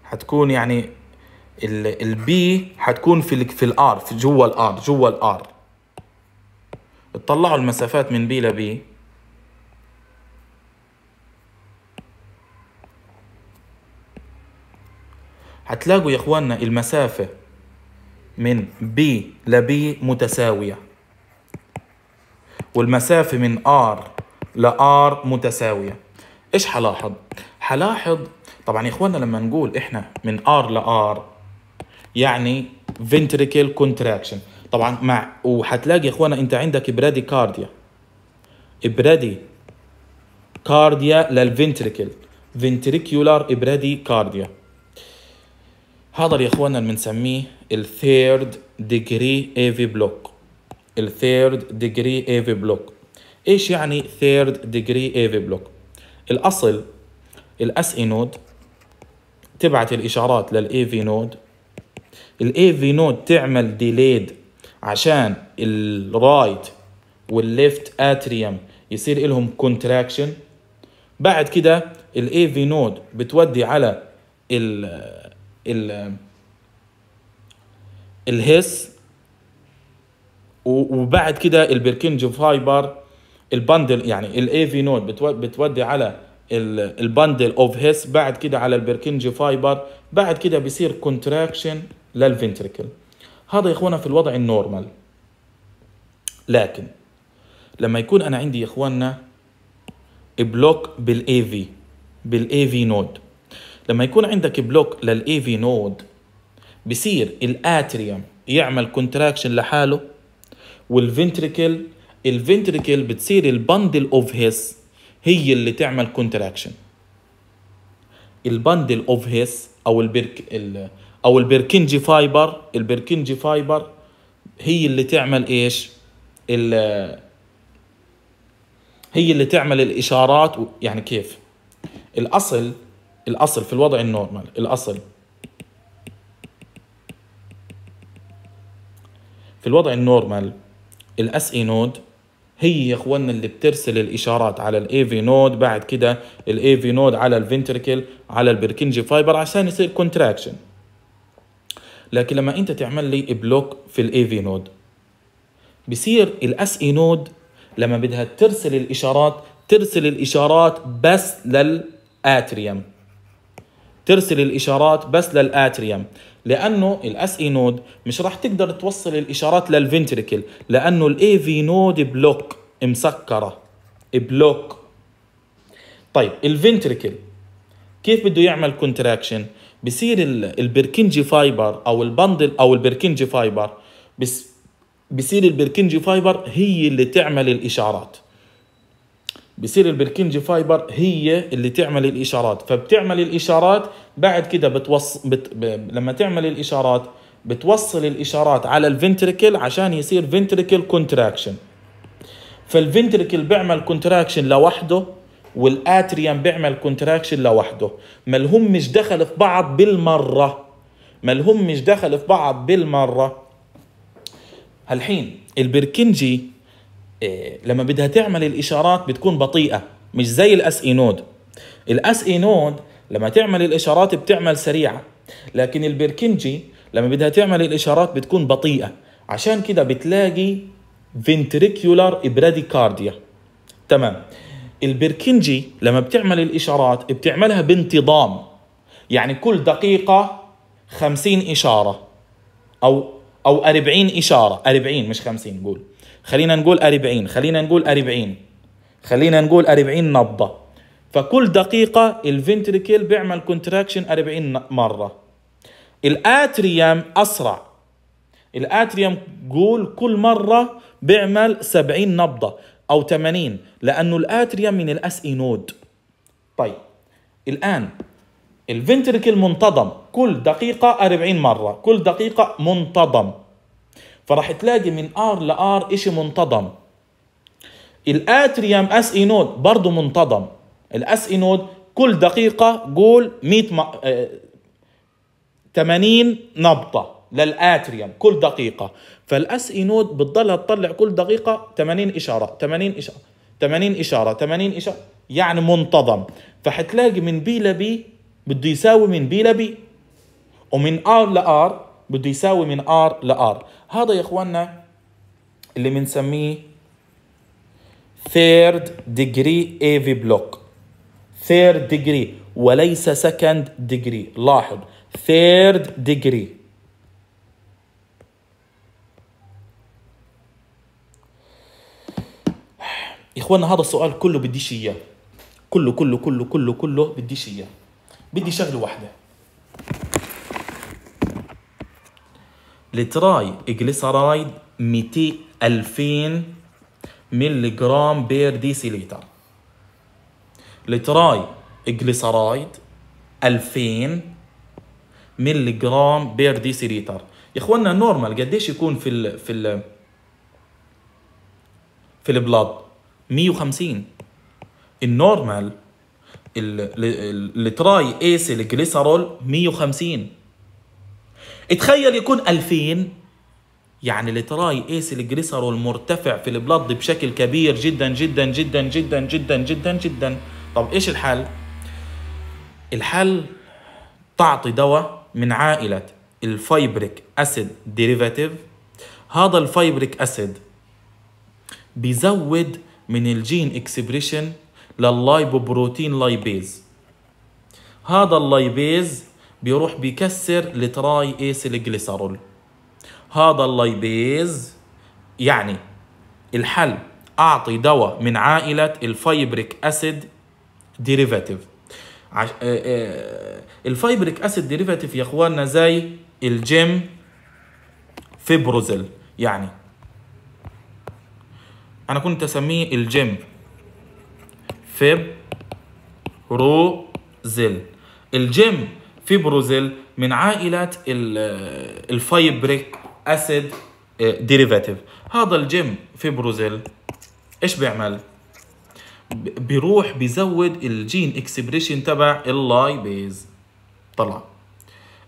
[SPEAKER 1] حتكون يعني البي حتكون في في الار في جوا الار جوا الار اطلعوا المسافات من بي لبي هتلاقوا يا اخواننا المسافة من بي لبي متساوية والمسافة من ار لار متساوية ايش حلاحظ؟ حلاحظ طبعا يا اخوانا لما نقول احنا من ار لار يعني فنتريكل contraction طبعا مع وحتلاقي يا اخوانا انت عندك براديكارديا برادي كارديا للفنتريكل فنتريكيولار برادي كارديا هذا يا اخوانا اللي بنسميه الثيرد ديجري ايفي بلوك الثيرد ديجري ايفي بلوك ايش يعني ثيرد ديجري ايفي بلوك الأصل الاس اي نود تبعت الإشارات للاي في نود الاي في نود تعمل ديليد عشان الرايت والليفت اتريوم يصير لهم كونتراكشن بعد كده الاي في نود بتودي على ال ال الهس وبعد كده البركنج فايبر البندل يعني الاي في نود بتودي على البندل اوف هيس بعد كده على البركنجي فايبر بعد كده بيصير كونتراكشن للفنتريكل هذا يا اخوانا في الوضع النورمال لكن لما يكون انا عندي يا اخوانا بلوك بالاي في بالاي في نود لما يكون عندك بلوك للاي في نود بصير الاتريوم يعمل كونتراكشن لحاله والفنتريكل الفنتريكل بتصير البندل اوف هيس هي اللي تعمل كونتراكشن البندل اوف هيس او البرك او البركنجي فايبر البركنجي فايبر هي اللي تعمل ايش هي اللي تعمل الاشارات يعني كيف الاصل الاصل في الوضع النورمال الاصل في الوضع النورمال الاس اي نود هي يا اخوانا اللي بترسل الاشارات على الاي في نود بعد كده الاي في نود على الفنتركل على البركنجي فايبر عشان يصير كونتراكشن لكن لما انت تعمل لي بلوك في الاي في نود بصير الاس اي نود لما بدها ترسل الاشارات ترسل الاشارات بس للاتريوم ترسل الاشارات بس للاتريوم لانه الاس اي نود مش راح تقدر توصل الاشارات للفنتريكل لانه الاي في نود بلوك مسكره بلوك طيب الفنتريكل كيف بده يعمل كونتراكشن بصير البركنجي فايبر او البندل او البركنجي فايبر بس بصير البركنجي فايبر هي اللي تعمل الاشارات بصير البركنجي فايبر هي اللي تعمل الاشارات فبتعمل الاشارات بعد كده بتوص بت... ب... لما تعمل الاشارات بتوصل الاشارات على الفنتريكل عشان يصير فنتريكل كونتراكشن فالفنتريكل بيعمل كونتراكشن لوحده والاتريوم بيعمل كونتراكشن لوحده ما لهم مش دخل في بعض بالمره ما لهم مش دخل في بعض بالمره هالحين البركنجي إيه، لما بدها تعمل الاشارات بتكون بطيئه مش زي الاس اي نود الاس اي نود لما تعمل الاشارات بتعمل سريعه لكن البركنجي لما بدها تعمل الاشارات بتكون بطيئه عشان كده بتلاقي ابرادي كارديا تمام البركنجي لما بتعمل الاشارات بتعملها بانتظام يعني كل دقيقه 50 اشاره او او 40 اشاره 40 مش 50 قول خلينا نقول 40 خلينا نقول 40 خلينا نقول 40 نبضة فكل دقيقة الفنتريكل بيعمل كونتراكشن 40 مرة الاتريام اسرع الاتريوم قول كل مرة بيعمل 70 نبضة او 80 لانه الاتريوم من الاس اي نود طيب الان الفنتركل منتظم كل دقيقة 40 مرة كل دقيقة منتظم فراح تلاقي من ار لار شيء منتظم الاتريوم اس اي نود برضه منتظم الاس اي نود كل دقيقه قول 100 م... 80 نبضه للاتريوم كل دقيقه فالاس اي نود بتضلها تطلع كل دقيقه 80 اشاره 80 اشاره 80 اشاره 80 اشاره يعني منتظم فحتلاقي من بي لبي بده يساوي من بي لبي ومن ار لار بده يساوي من ار لار هذا يا اخواننا اللي بنسميه ديجري اي في بلوك ثيرد ديجري وليس سكند ديجري لاحظ ثيرد ديجري اخواننا هذا السؤال كله بديش اياه كله كله كله كله كله بديش اياه بدي شغله واحده التراي جليسرايد 200 2000 ملي جرام بير ديسيليتر التراي جليسرايد 2000 ملي جرام بير ديسيليتر يا اخوانا نورمال قديش يكون في الـ في الـ في البلاد 150 النورمال التراي اسيل جليسرول 150 تخيل يكون 2000 يعني التراي ايس الجليسرول مرتفع في البلد بشكل كبير جدا جدا جدا جدا جدا جدا جدا طب ايش الحل الحل تعطي دواء من عائلة الفايبريك أسيد ديريفاتيف هذا الفايبريك أسيد بيزود من الجين اكسبريشن لللايبوبروتين لايبيز هذا اللايبيز بيروح بيكسر التراي ايسيل الجليسرول هذا اللايبيز يعني الحل اعطي دواء من عائله الفايبريك اسيد ديريفاتيف آه، آه، الفايبريك اسيد ديريفاتيف يا اخواننا زي الجيم فيبروزيل يعني انا كنت اسميه الجيم فيبروزيل الجيم في بروزيل من عائله الفايبريك اسيد ديريفاتيف آه، هذا الجيم في بروزيل ايش بيعمل بيروح بيزود الجين اكسبريشن تبع اللايبيز طلع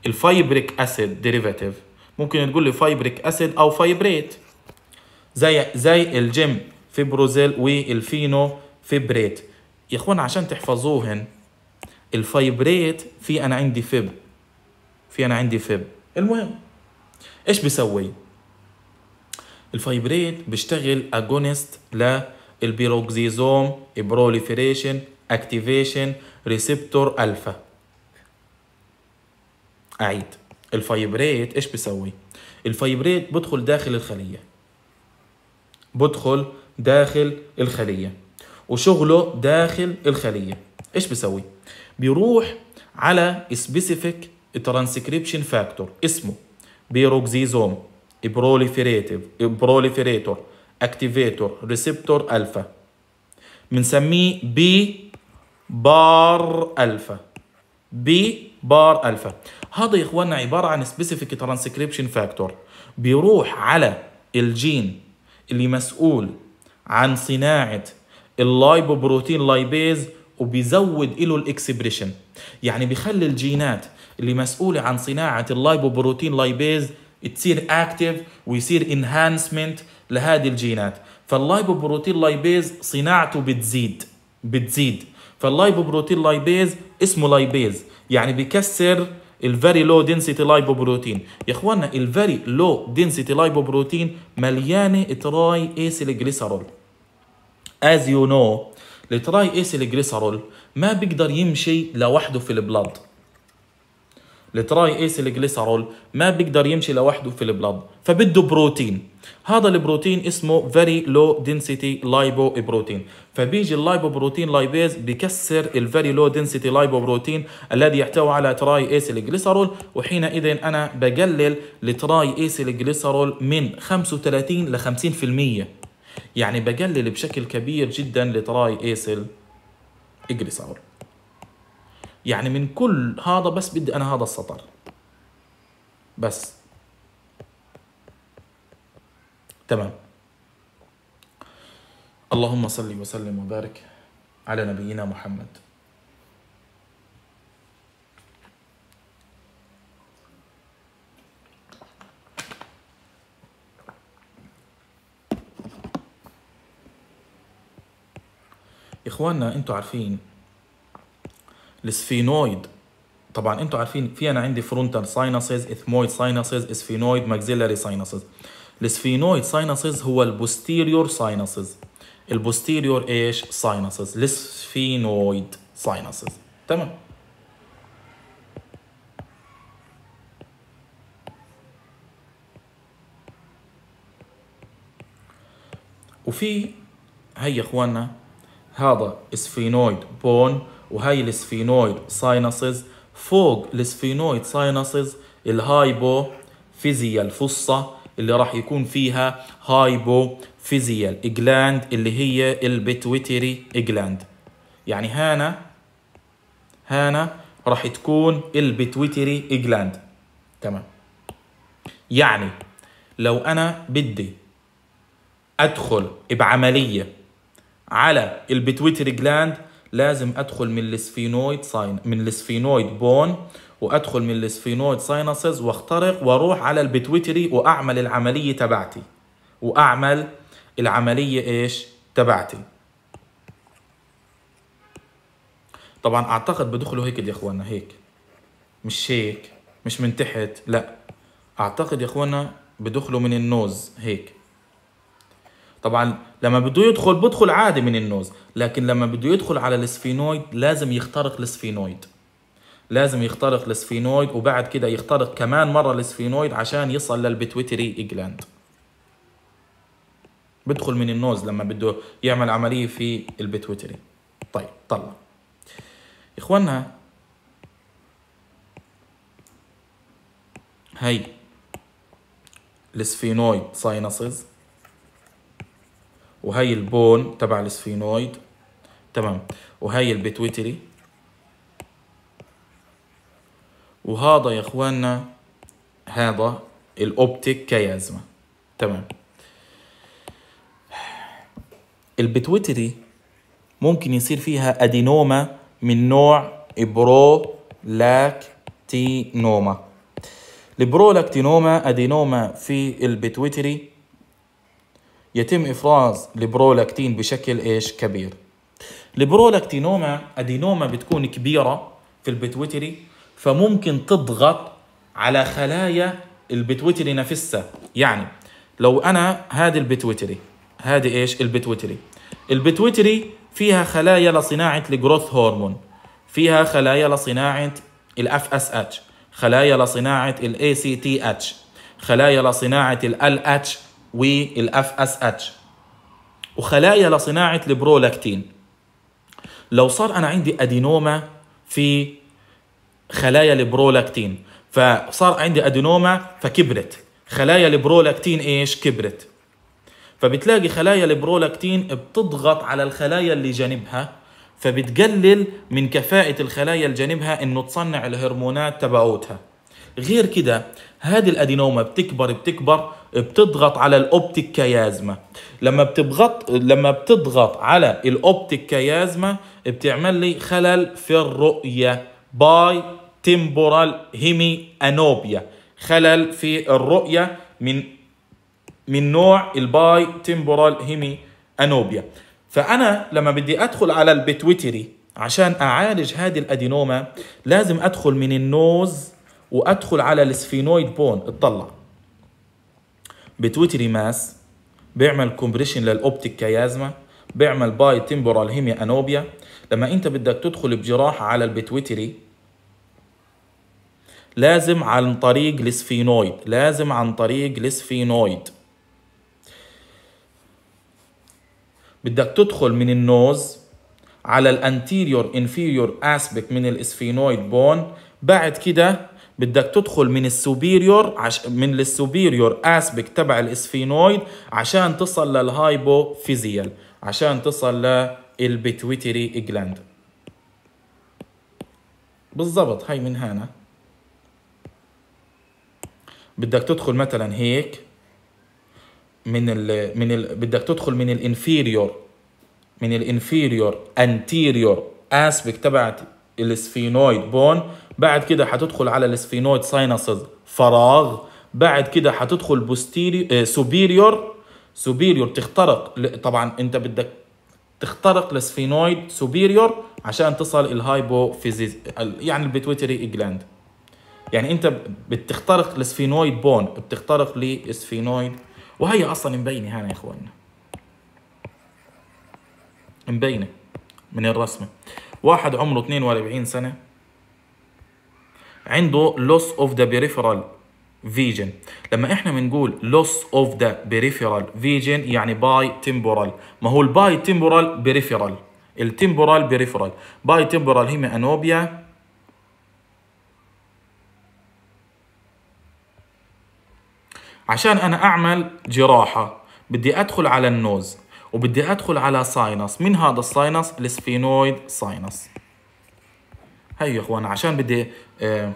[SPEAKER 1] الفايبريك اسيد ديريفاتيف ممكن تقول لي فايبريك اسيد او فايبريت زي زي الجيم فيبروزيل والفينو فيبريت يا اخوان عشان تحفظوهن الفايبريت في انا عندي فيب في انا عندي فيب المهم ايش بيسوي الفايبريت بيشتغل اجونست للبيروكزيزوم بروليفريشن اكتيفيشن ريسبتور الفا اعيد الفايبريت ايش بيسوي الفايبريت بدخل داخل الخليه بدخل داخل الخليه وشغله داخل الخليه ايش بيسوي بيروح على سبيسيفيك ترانسكريبشن فاكتور اسمه بيروكزيزوم بروليفيريتيف بروليفيريتور اكتيفيتور ريسبتور الفا بنسميه بي بار الفا بي بار الفا هذا يا اخواننا عباره عن سبيسيفيك ترانسكريبشن فاكتور بيروح على الجين اللي مسؤول عن صناعه اللايبوبروتين لايبيز وبيزود له الاكسبريشن يعني بيخلي الجينات اللي مسؤوله عن صناعه اللايبوبروتين لايبيز تصير اكتف ويصير انهانسمنت لهذه الجينات فاللايبوبروتين لايبيز صناعته بتزيد بتزيد فاللايبوبروتين لايبيز اسمه لايبيز يعني بيكسر الفيري لو density لايبوبروتين يا اخوانا الفيري لو density لايبوبروتين مليانه تراي ايسيل جليسرول as you know التراي اسيل جليسرول ما بيقدر يمشي لوحده في البلد التراي اسيل جليسرول ما بيقدر يمشي لوحده في البلد فبده بروتين هذا البروتين اسمه فيري لو دنسيتي لايبو بروتين فبيجي اللايبو بروتين لايبيز بكسر الفيري لو دنسيتي لايبو بروتين الذي يحتوي على تراي اسيل جليسرول وحينئذ انا بقلل التراي اسيل جليسرول من 35 ل 50% يعني بقلل بشكل كبير جدا لتراي ايسل اجريساور يعني من كل هذا بس بدي انا هذا السطر بس تمام اللهم صل وسلم وبارك على نبينا محمد اخواننا انتوا عارفين السفينويد طبعا انتوا عارفين في انا عندي فرونتال ساينسز اثمويد ساينسز اسفينويد ماكسيلاري ساينسز السفينويد ساينسز هو البوستيريور ساينسز البوستيريور ايش ساينسز السفينويد ساينسز تمام وفي هي اخواننا هذا سفينويد بون وهي السفينويد ساينسز فوق السفينويد ساينسز الهايبو فيزيال فصة اللي راح يكون فيها هايبو فيزيال جلاند اللي هي البتويتري جلاند يعني هنا هنا راح تكون البتويتري جلاند تمام يعني لو انا بدي ادخل بعمليه على البيتويتري جلاند لازم ادخل من السفينويد ساين من السفينويد بون وادخل من السفينويد ساينسز واخترق واروح على البيتويتري واعمل العمليه تبعتي واعمل العمليه ايش تبعتي طبعا اعتقد بدخلوا هيك يا اخواننا هيك مش هيك مش من تحت لا اعتقد يا اخواننا بدخلوا من النوز هيك طبعا لما بده يدخل بدخل عادي من النوز لكن لما بده يدخل على السفينويد لازم يخترق السفينويد لازم يخترق السفينويد وبعد كده يخترق كمان مرة السفينويد عشان يصل للبتويتري إجلاند بدخل من النوز لما بده يعمل عملية في البتويتري طيب طلع إخواننا هي السفينويد ساينسز وهي البون تبع السفينويد تمام وهي البيتويتري وهذا يا اخواننا هذا الاوبتيك كيازما تمام البيتويتري ممكن يصير فيها ادينوما من نوع برولاكتينوما البرولاكتينوما ادينوما في البيتويتري يتم افراز البرولاكتين بشكل ايش كبير البرولاكتينوما ادينوما بتكون كبيره في البتويتري فممكن تضغط على خلايا البتويتري نفسها يعني لو انا هذه البتويتري هذه ايش البتويتري البتويتري فيها خلايا لصناعه الجروث هرمون فيها خلايا لصناعه الاف اس اتش خلايا لصناعه الاي سي تي اتش خلايا لصناعه ال اتش والاف اس اتش وخلايا لصناعه البرولاكتين لو صار انا عندي ادينوما في خلايا البرولاكتين فصار عندي ادينوما فكبرت خلايا البرولاكتين ايش كبرت فبتلاقي خلايا البرولاكتين بتضغط على الخلايا اللي جانبها فبتقلل من كفاءة الخلايا اللي جنبها انه تصنع الهرمونات تبعوتها غير كده هذه الادينوما بتكبر بتكبر بتضغط على الاوبتيك كيازما لما بتضغط لما بتضغط على الاوبتيك كيازما بتعمل لي خلل في الرؤيه باي تيمبورال هيمي انوبيا خلل في الرؤيه من من نوع الباي تيمبورال هيمي انوبيا فانا لما بدي ادخل على البيتويتري عشان اعالج هذه الادينوما لازم ادخل من النوز وادخل على السفينويد بون اطلع بتوتري ماس بيعمل كومبريشن للاوبتيك كيازما بيعمل باي تيمبورال هيميا انوبيا لما انت بدك تدخل بجراحه على البتويتري لازم عن طريق السفينويد لازم عن طريق السفينويد بدك تدخل من النوز على الانتيريور انفيريور اسبك من الاسفينويد بون بعد كده بدك تدخل من السوبيريور عش... من السوبيريور اسبكت تبع الاسفينويد عشان تصل للهايبو فيزيال عشان تصل للبيتويتري جلاند بالضبط هاي من هنا بدك تدخل مثلا هيك من ال من ال بدك تدخل من الانفيريور من الانفيريور انتيريور اسبك تبعت الاسفينويد بون بعد كده حتدخل على السفينويد ساينسز فراغ بعد كده حتدخل بوستيري آه، سوبيريور سوبيريور تخترق طبعا انت بدك تخترق السفينويد سوبيريور عشان تصل الهايبو فيزيز يعني البيتويتري جلاند يعني انت بتخترق السفينويد بون بتخترق لسفينويد وهي اصلا مبينه هنا يا اخواننا مبينه من الرسمه واحد عمره 42 سنه عنده loss of the peripheral vision لما احنا بنقول loss of the peripheral vision يعني باي temporal ما هو الباي temporal peripheral temporal peripheral باي تمبورال هي انوبيا عشان انا اعمل جراحه بدي ادخل على النوز وبدي ادخل على ساينس من هذا الساينس السفينويد ساينس هيا يا اخوانا عشان بدي آه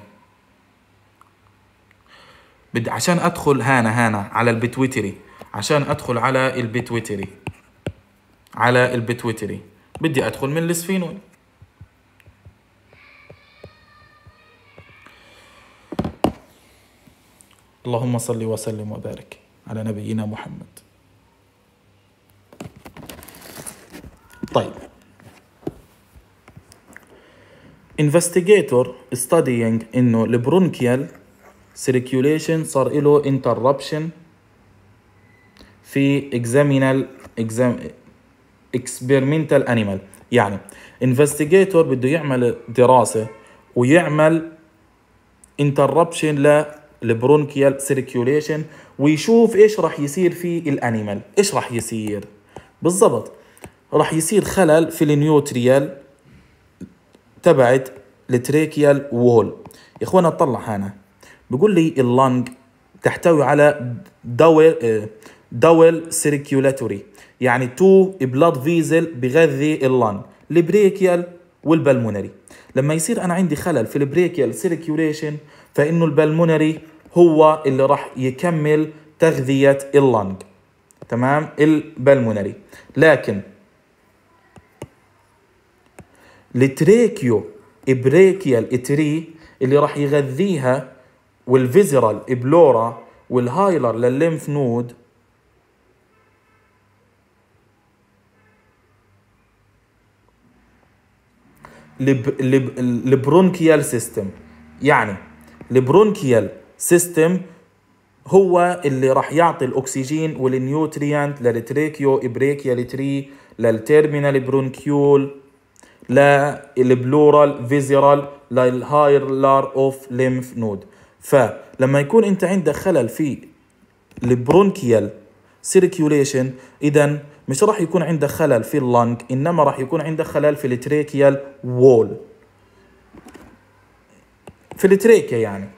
[SPEAKER 1] بدي عشان ادخل هانا هانا على البتويتري عشان ادخل على البتويتري على البتويتري بدي ادخل من السفينوي اللهم صل وسلم وبارك على نبينا محمد طيب investigator studying انه البرونكيال circulation صار له interruption في examinal exam experimental animal يعني investigator بده يعمل دراسة ويعمل interruption للبرونكيال circulation ويشوف ايش راح يصير في الانيمال ايش راح يصير بالضبط راح يصير خلل في النيوتريال تبعت التريكيال وول يا اخوانا اطلع هنا بيقول لي اللنج تحتوي على دول دول سيركيولاتوري يعني تو بلاد فيزل بغذي اللنج البريكيال والبلمونري لما يصير انا عندي خلل في البريكيال سيركيوليشن فانه البلمونري هو اللي راح يكمل تغذيه اللنج تمام البلمونري لكن التريكيو ابريكيا الاتري اللي راح يغذيها والفيزرال ابلورا والهايلر للليمف نود لب لب البرونكيال سيستم يعني البرونكيال سيستم هو اللي راح يعطي الاكسجين والنيوتريانت للتريكيو ابريكيا التري للتيرمينال برونكيول للبلورال فيزيرال للهايرلار اوف ليمف نود فلما يكون انت عندك خلل في البرونكيال سيركيوليشن اذا مش راح يكون عندك خلل في اللنج انما راح يكون عندك خلل في التريكيال وول في التريكيا يعني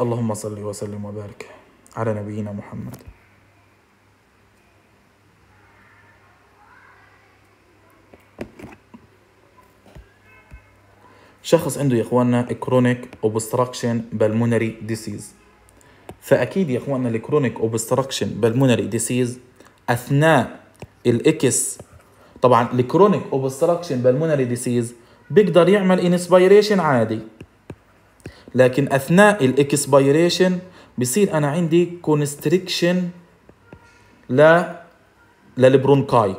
[SPEAKER 1] اللهم صل وسلم وبارك على نبينا محمد شخص عنده يا اخواننا كرونيك اوبستراكشن بالمونري ديسيز فاكيد يا اخواننا الكرونيك اوبستراكشن بالمونري ديسيز اثناء الاكس طبعا الكرونيك اوبستراكشن بالمونري ديسيز بيقدر يعمل انسبيريشن عادي لكن اثناء الاكسبيريشن بصير انا عندي كونستريكشن ل للبرونكاي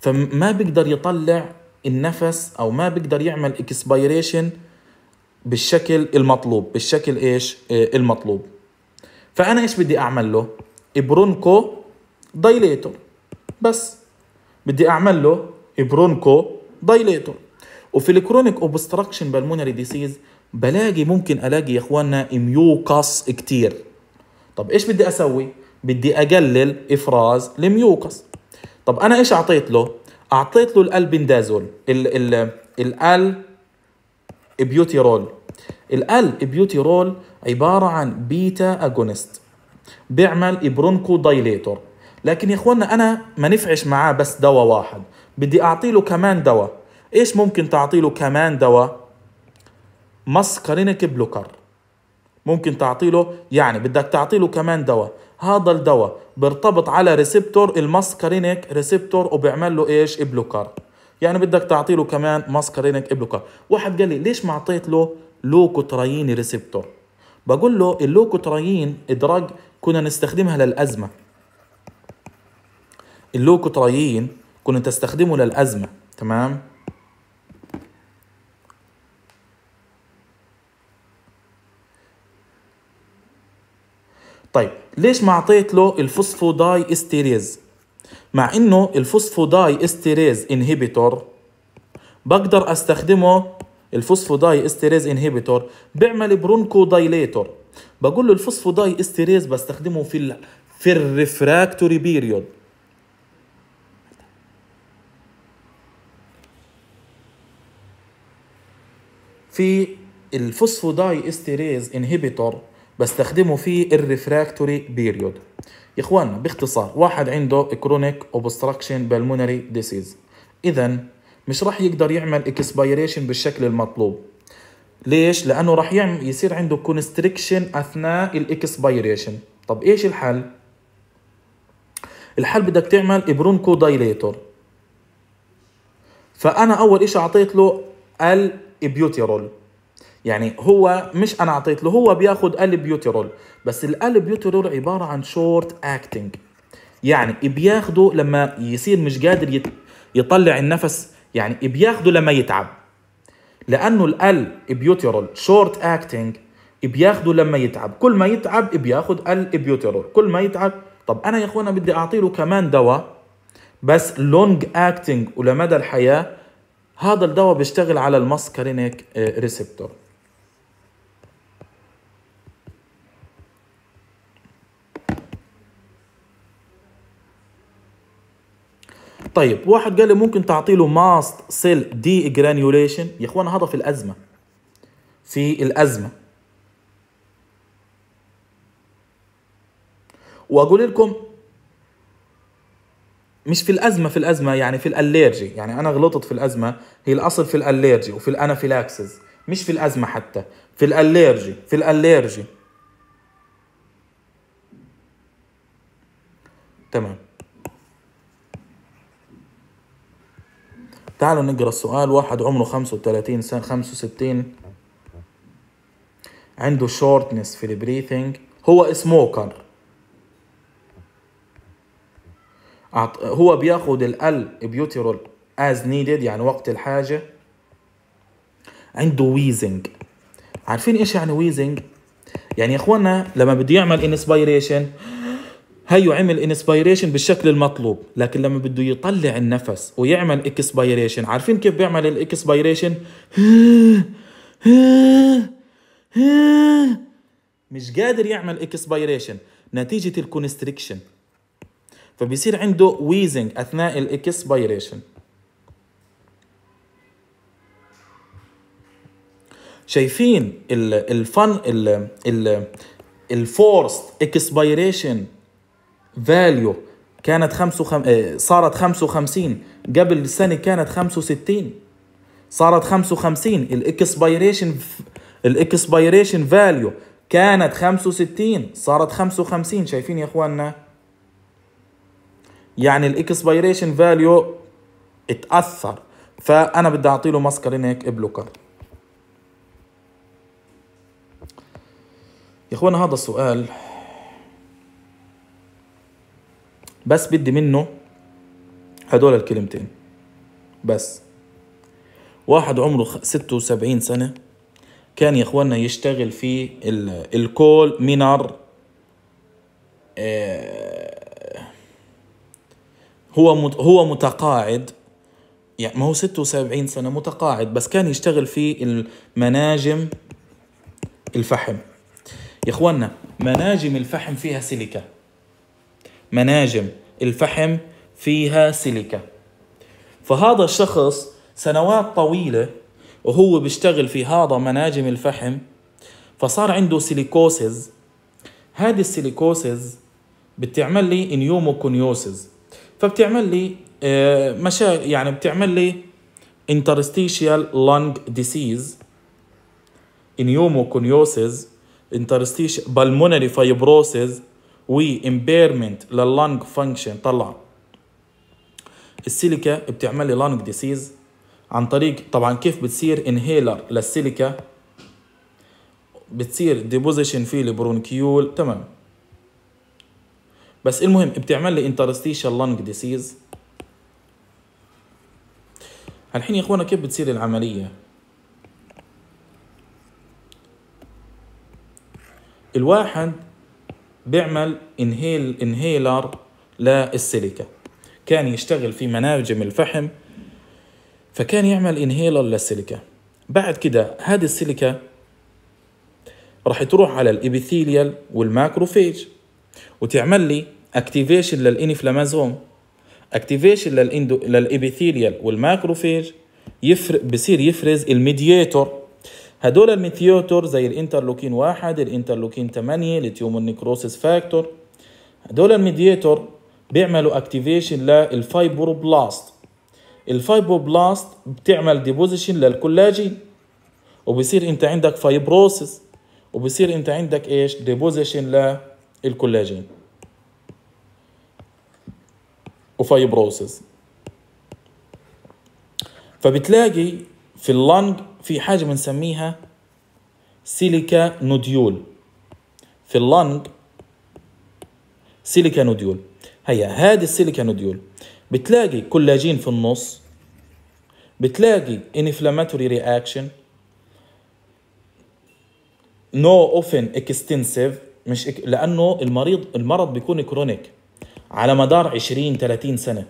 [SPEAKER 1] فما بيقدر يطلع النفس او ما بيقدر يعمل اكسبيريشن بالشكل المطلوب بالشكل ايش إيه المطلوب فانا ايش بدي اعمل له برونكو دايليتور بس بدي اعمل له برونكو دايليتور وفي الكرونيك اوبستراكشن بالمونري ديسيز بلاقي ممكن الاقي يا اخواننا ميوكس كتير طب ايش بدي اسوي بدي اقلل افراز الميوكس طب انا ايش اعطيت له اعطيت له الالبندازول ال ال الال بيوتيرول الال بيوتيرول عباره عن بيتا اجونست بيعمل برونكو دايليتور لكن يا اخواننا انا ما نفعش معاه بس دواء واحد بدي اعطي له كمان دواء ايش ممكن تعطي له كمان دواء مسكرينة بلوكر ممكن تعطيله يعني بدك تعطيله كمان دواء هذا الدواء بيرتبط على ريسبتور المسكرينيك ريسبتور وبيعمل له ايش بلوكر يعني بدك تعطيله كمان ماسكرينيك بلوكر واحد قال لي ليش ما اعطيت له لوكوترايين ريسبتور بقول له اللوكوترايين ادراج كنا نستخدمها للازمه اللوكوترايين كنا تستخدمه للازمه تمام طيب ليش ما اعطيت له الفوسفوداي استيريز مع انه الفوسفوداي استيريز انهبيتور بقدر استخدمه الفوسفوداي استيريز انهبيتور بيعمل برونكو دايليتور بقول له الفوسفوداي استيريز بستخدمه في ال... في الريفراكتوري بيريود في الفوسفوداي استيريز انهبيتور بستخدمه في الريفراكتوري بيريود يا اخوانا باختصار واحد عنده كرونيك اوبستراكشن بالمونري ديسيز اذا مش راح يقدر يعمل اكسبيريشن بالشكل المطلوب ليش لانه راح يعمل يصير عنده كونستريكشن اثناء الاكسبيريشن طب ايش الحل الحل بدك تعمل برونكو دايليتور فانا اول اشي اعطيت له البيوتيرول يعني هو مش انا اعطيت له هو بياخد البيوترول بس البيوترول عباره عن شورت اكتنج يعني بياخده لما يصير مش قادر يطلع النفس يعني بياخده لما يتعب لانه بيوترول شورت اكتنج بياخده لما يتعب كل ما يتعب بياخد البيوترول كل ما يتعب طب انا يا اخوانا بدي اعطي له كمان دواء بس لونج اكتنج ولمدى الحياه هذا الدواء بيشتغل على المسكرينيك ريسبتور آه، طيب واحد قال لي ممكن تعطي له ماست سيل دي جرانيوليشن يا اخوانا هذا في الازمه في الازمه واقول لكم مش في الازمه في الازمه يعني في الاليرجي يعني انا غلطت في الازمه هي الاصل في الاليرجي وفي الانافيلاكسز مش في الازمه حتى في الاليرجي في الاليرجي تمام تعالوا نقرا السؤال واحد عمره 35 سنه 65 عنده شورتنس في البريثنج هو سموكر هو بياخد بيوترول از نيدد يعني وقت الحاجه عنده ويزنج عارفين ايش يعني ويزنج يعني يا اخوانا لما بده يعمل انسبيريشن هيو عمل انسبيريشن بالشكل المطلوب لكن لما بده يطلع النفس ويعمل اكسبيريشن عارفين كيف بيعمل الاكسبيريشن مش قادر يعمل اكسبيريشن نتيجة الكونستريكشن فبيصير عنده ويزنج أثناء الاكسبيريشن شايفين الفن الفورست اكسبيريشن فاليو كانت خمسة وخم... آه، صارت 55 قبل سنه كانت 65 صارت 55 الاكسبيريشن الاكسبيريشن فاليو كانت 65 صارت 55 شايفين يا اخواننا يعني الاكسبيريشن فاليو اتاثر فانا بدي اعطي له ماسكر هيك بلوكر يا اخوانا هذا السؤال بس بدي منه هدول الكلمتين بس واحد عمره 76 سنة كان يا اخواننا يشتغل في الكول مينار آه، هو هو متقاعد يعني ما هو 76 سنة متقاعد بس كان يشتغل في المناجم الفحم يا اخواننا مناجم الفحم فيها سيليكا مناجم الفحم فيها سيليكا فهذا الشخص سنوات طويلة وهو بيشتغل في هذا مناجم الفحم فصار عنده سيليكوسز هذه السيليكوسز بتعمل لي نيوموكونيوسز فبتعمل لي آه، مشا يعني بتعمل لي interstitial lung disease نيوموكونيوسز interstitial pulmonary fibrosis وامبيرمنت لللنج فانكشن طلع السيليكا بتعمل لي لانج ديسيز عن طريق طبعا كيف بتصير انهيلر للسيليكا بتصير ديبوزيشن في البرونكيول تمام بس المهم بتعمل لي انترستيشال لانج ديسيز الحين يا اخوانا كيف بتصير العمليه الواحد بيعمل انهيل انهيلر للسيليكا كان يشتغل في مناجم الفحم فكان يعمل انهيلر للسيليكا بعد كده هذه السيليكا راح تروح على الابيثيليال والماكروفيج وتعمل لي اكتيفيشن للانفلامازوم اكتيفيشن للابيثيليال والماكروفيج يفرق بصير يفرز الميدياتور هدول الميثيوتور زي الانترلوكين واحد الانترلوكين 8 لتيوم النكروسس فاكتور هدول الميدياتور بيعملوا اكتيفيشن للفايبروبلاست الفايبروبلاست بتعمل ديبوزيشن للكولاجين وبصير انت عندك فايبروسيس وبصير انت عندك ايش ديبوزيشن للكولاجين وفايبروسيس فبتلاقي في اللنج في حاجة بنسميها سيليكا نوديول في اللنج سيليكا نوديول هيا هذه السيليكا نوديول بتلاقي كولاجين في النص بتلاقي انفلاماتوري رياكشن نو اوفن اكستنسيف مش إك... لانه المريض المرض بيكون كرونيك على مدار 20 30 سنه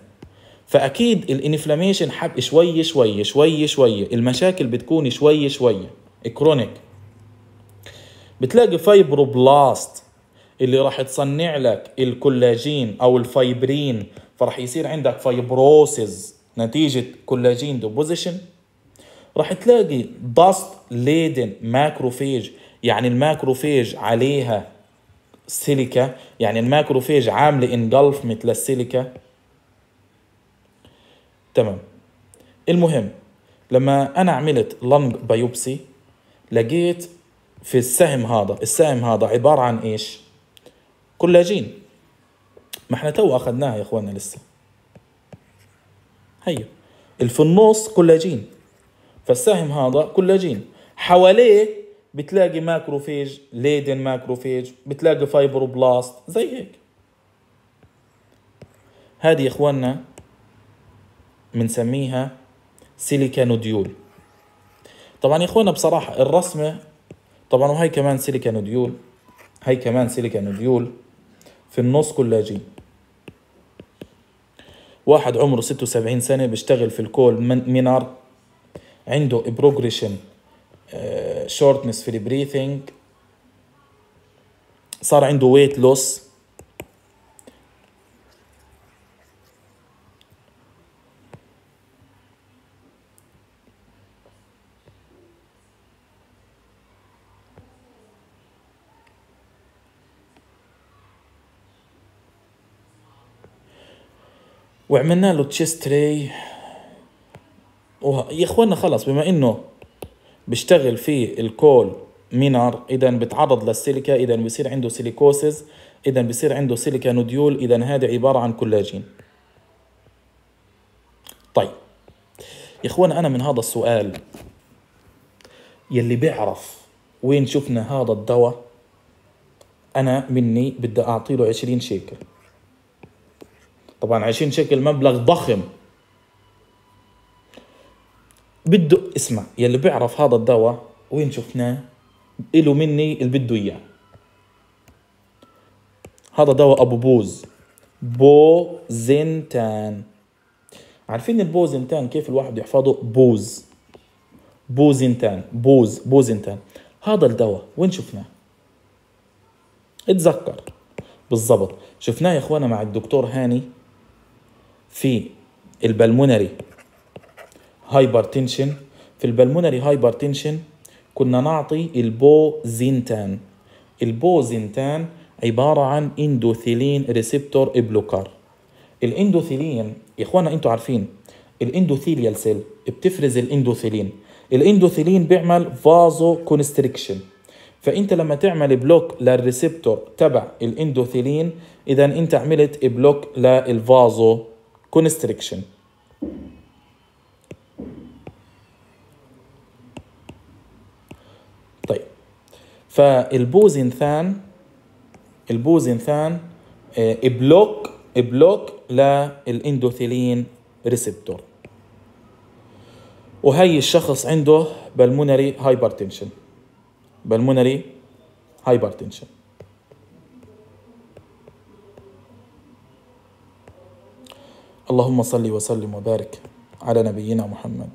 [SPEAKER 1] فاكيد الانفلاميشن حب شوي شوي شوي شوي المشاكل بتكون شوي شوي كرونيك بتلاقي فايبروبلاست اللي راح تصنع لك الكولاجين او الفايبرين فراح يصير عندك فايبروسز نتيجة كولاجين ديبوزيشن راح تلاقي ضغط ليدن ماكروفيج يعني الماكروفيج عليها سيليكا يعني الماكروفيج عامله انجلفمنت للسيليكا تمام المهم لما انا عملت لنج بايوبسي لقيت في السهم هذا السهم هذا عبارة عن ايش كولاجين ما احنا تو اخذناها يا اخوانا لسه هيا في النص كولاجين فالسهم هذا كولاجين حواليه بتلاقي ماكروفيج ليدن ماكروفيج بتلاقي فايبروبلاست زي هيك هذه يا اخواننا بنسميها سيليكا نوديول طبعا يا اخوانا بصراحه الرسمه طبعا وهي كمان سيليكا نوديول هي كمان سيليكا نوديول في النص كولاجين واحد عمره 76 سنة بيشتغل في الكول مينار عنده بروجريشن شورتنس آه، في البريثنج صار عنده ويت لوس وعملنا له تشيست تري ويا اخوانا خلص بما انه بيشتغل فيه الكول مينار اذا بتعرض للسيليكا اذا بصير عنده سيليكوسز اذا بصير عنده سيليكا نوديول اذا هذا عباره عن كولاجين طيب يا اخوانا انا من هذا السؤال يلي بيعرف وين شفنا هذا الدواء انا مني بدي له 20 شيكل طبعا 20 شيكل مبلغ ضخم بده اسمع يلي بيعرف هذا الدواء وين شفناه إله مني اللي بده اياه هذا دواء ابو بوز بوزنتان عارفين البوزنتان كيف الواحد يحفظه بوز بوزنتان بوز بوزنتان هذا الدواء وين شفناه اتذكر بالضبط شفناه يا اخوانا مع الدكتور هاني في البلمونري هايبرتنشن في البلمونري هايبرتنشن كنا نعطي البوزينتان البوزينتان عبارة عن اندوثيلين ريسبتور بلوكر الاندوثيلين يا اخوانا انتوا عارفين الاندوثيليال سيل بتفرز الاندوثيلين الاندوثيلين بيعمل فازو كونستريكشن فانت لما تعمل بلوك للريسبتور تبع الاندوثيلين اذا انت عملت بلوك للفازو كونستريكشن طيب فالبوزنثان البوزنثان بلوك بلوك للاندوثيلين ريسبتور وهي الشخص عنده بالمونري هايبرتنشن بالمونري هايبرتنشن اللهم صل وسلم وبارك على نبينا محمد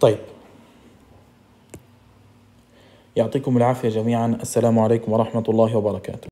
[SPEAKER 1] طيب يعطيكم العافيه جميعا السلام عليكم ورحمه الله وبركاته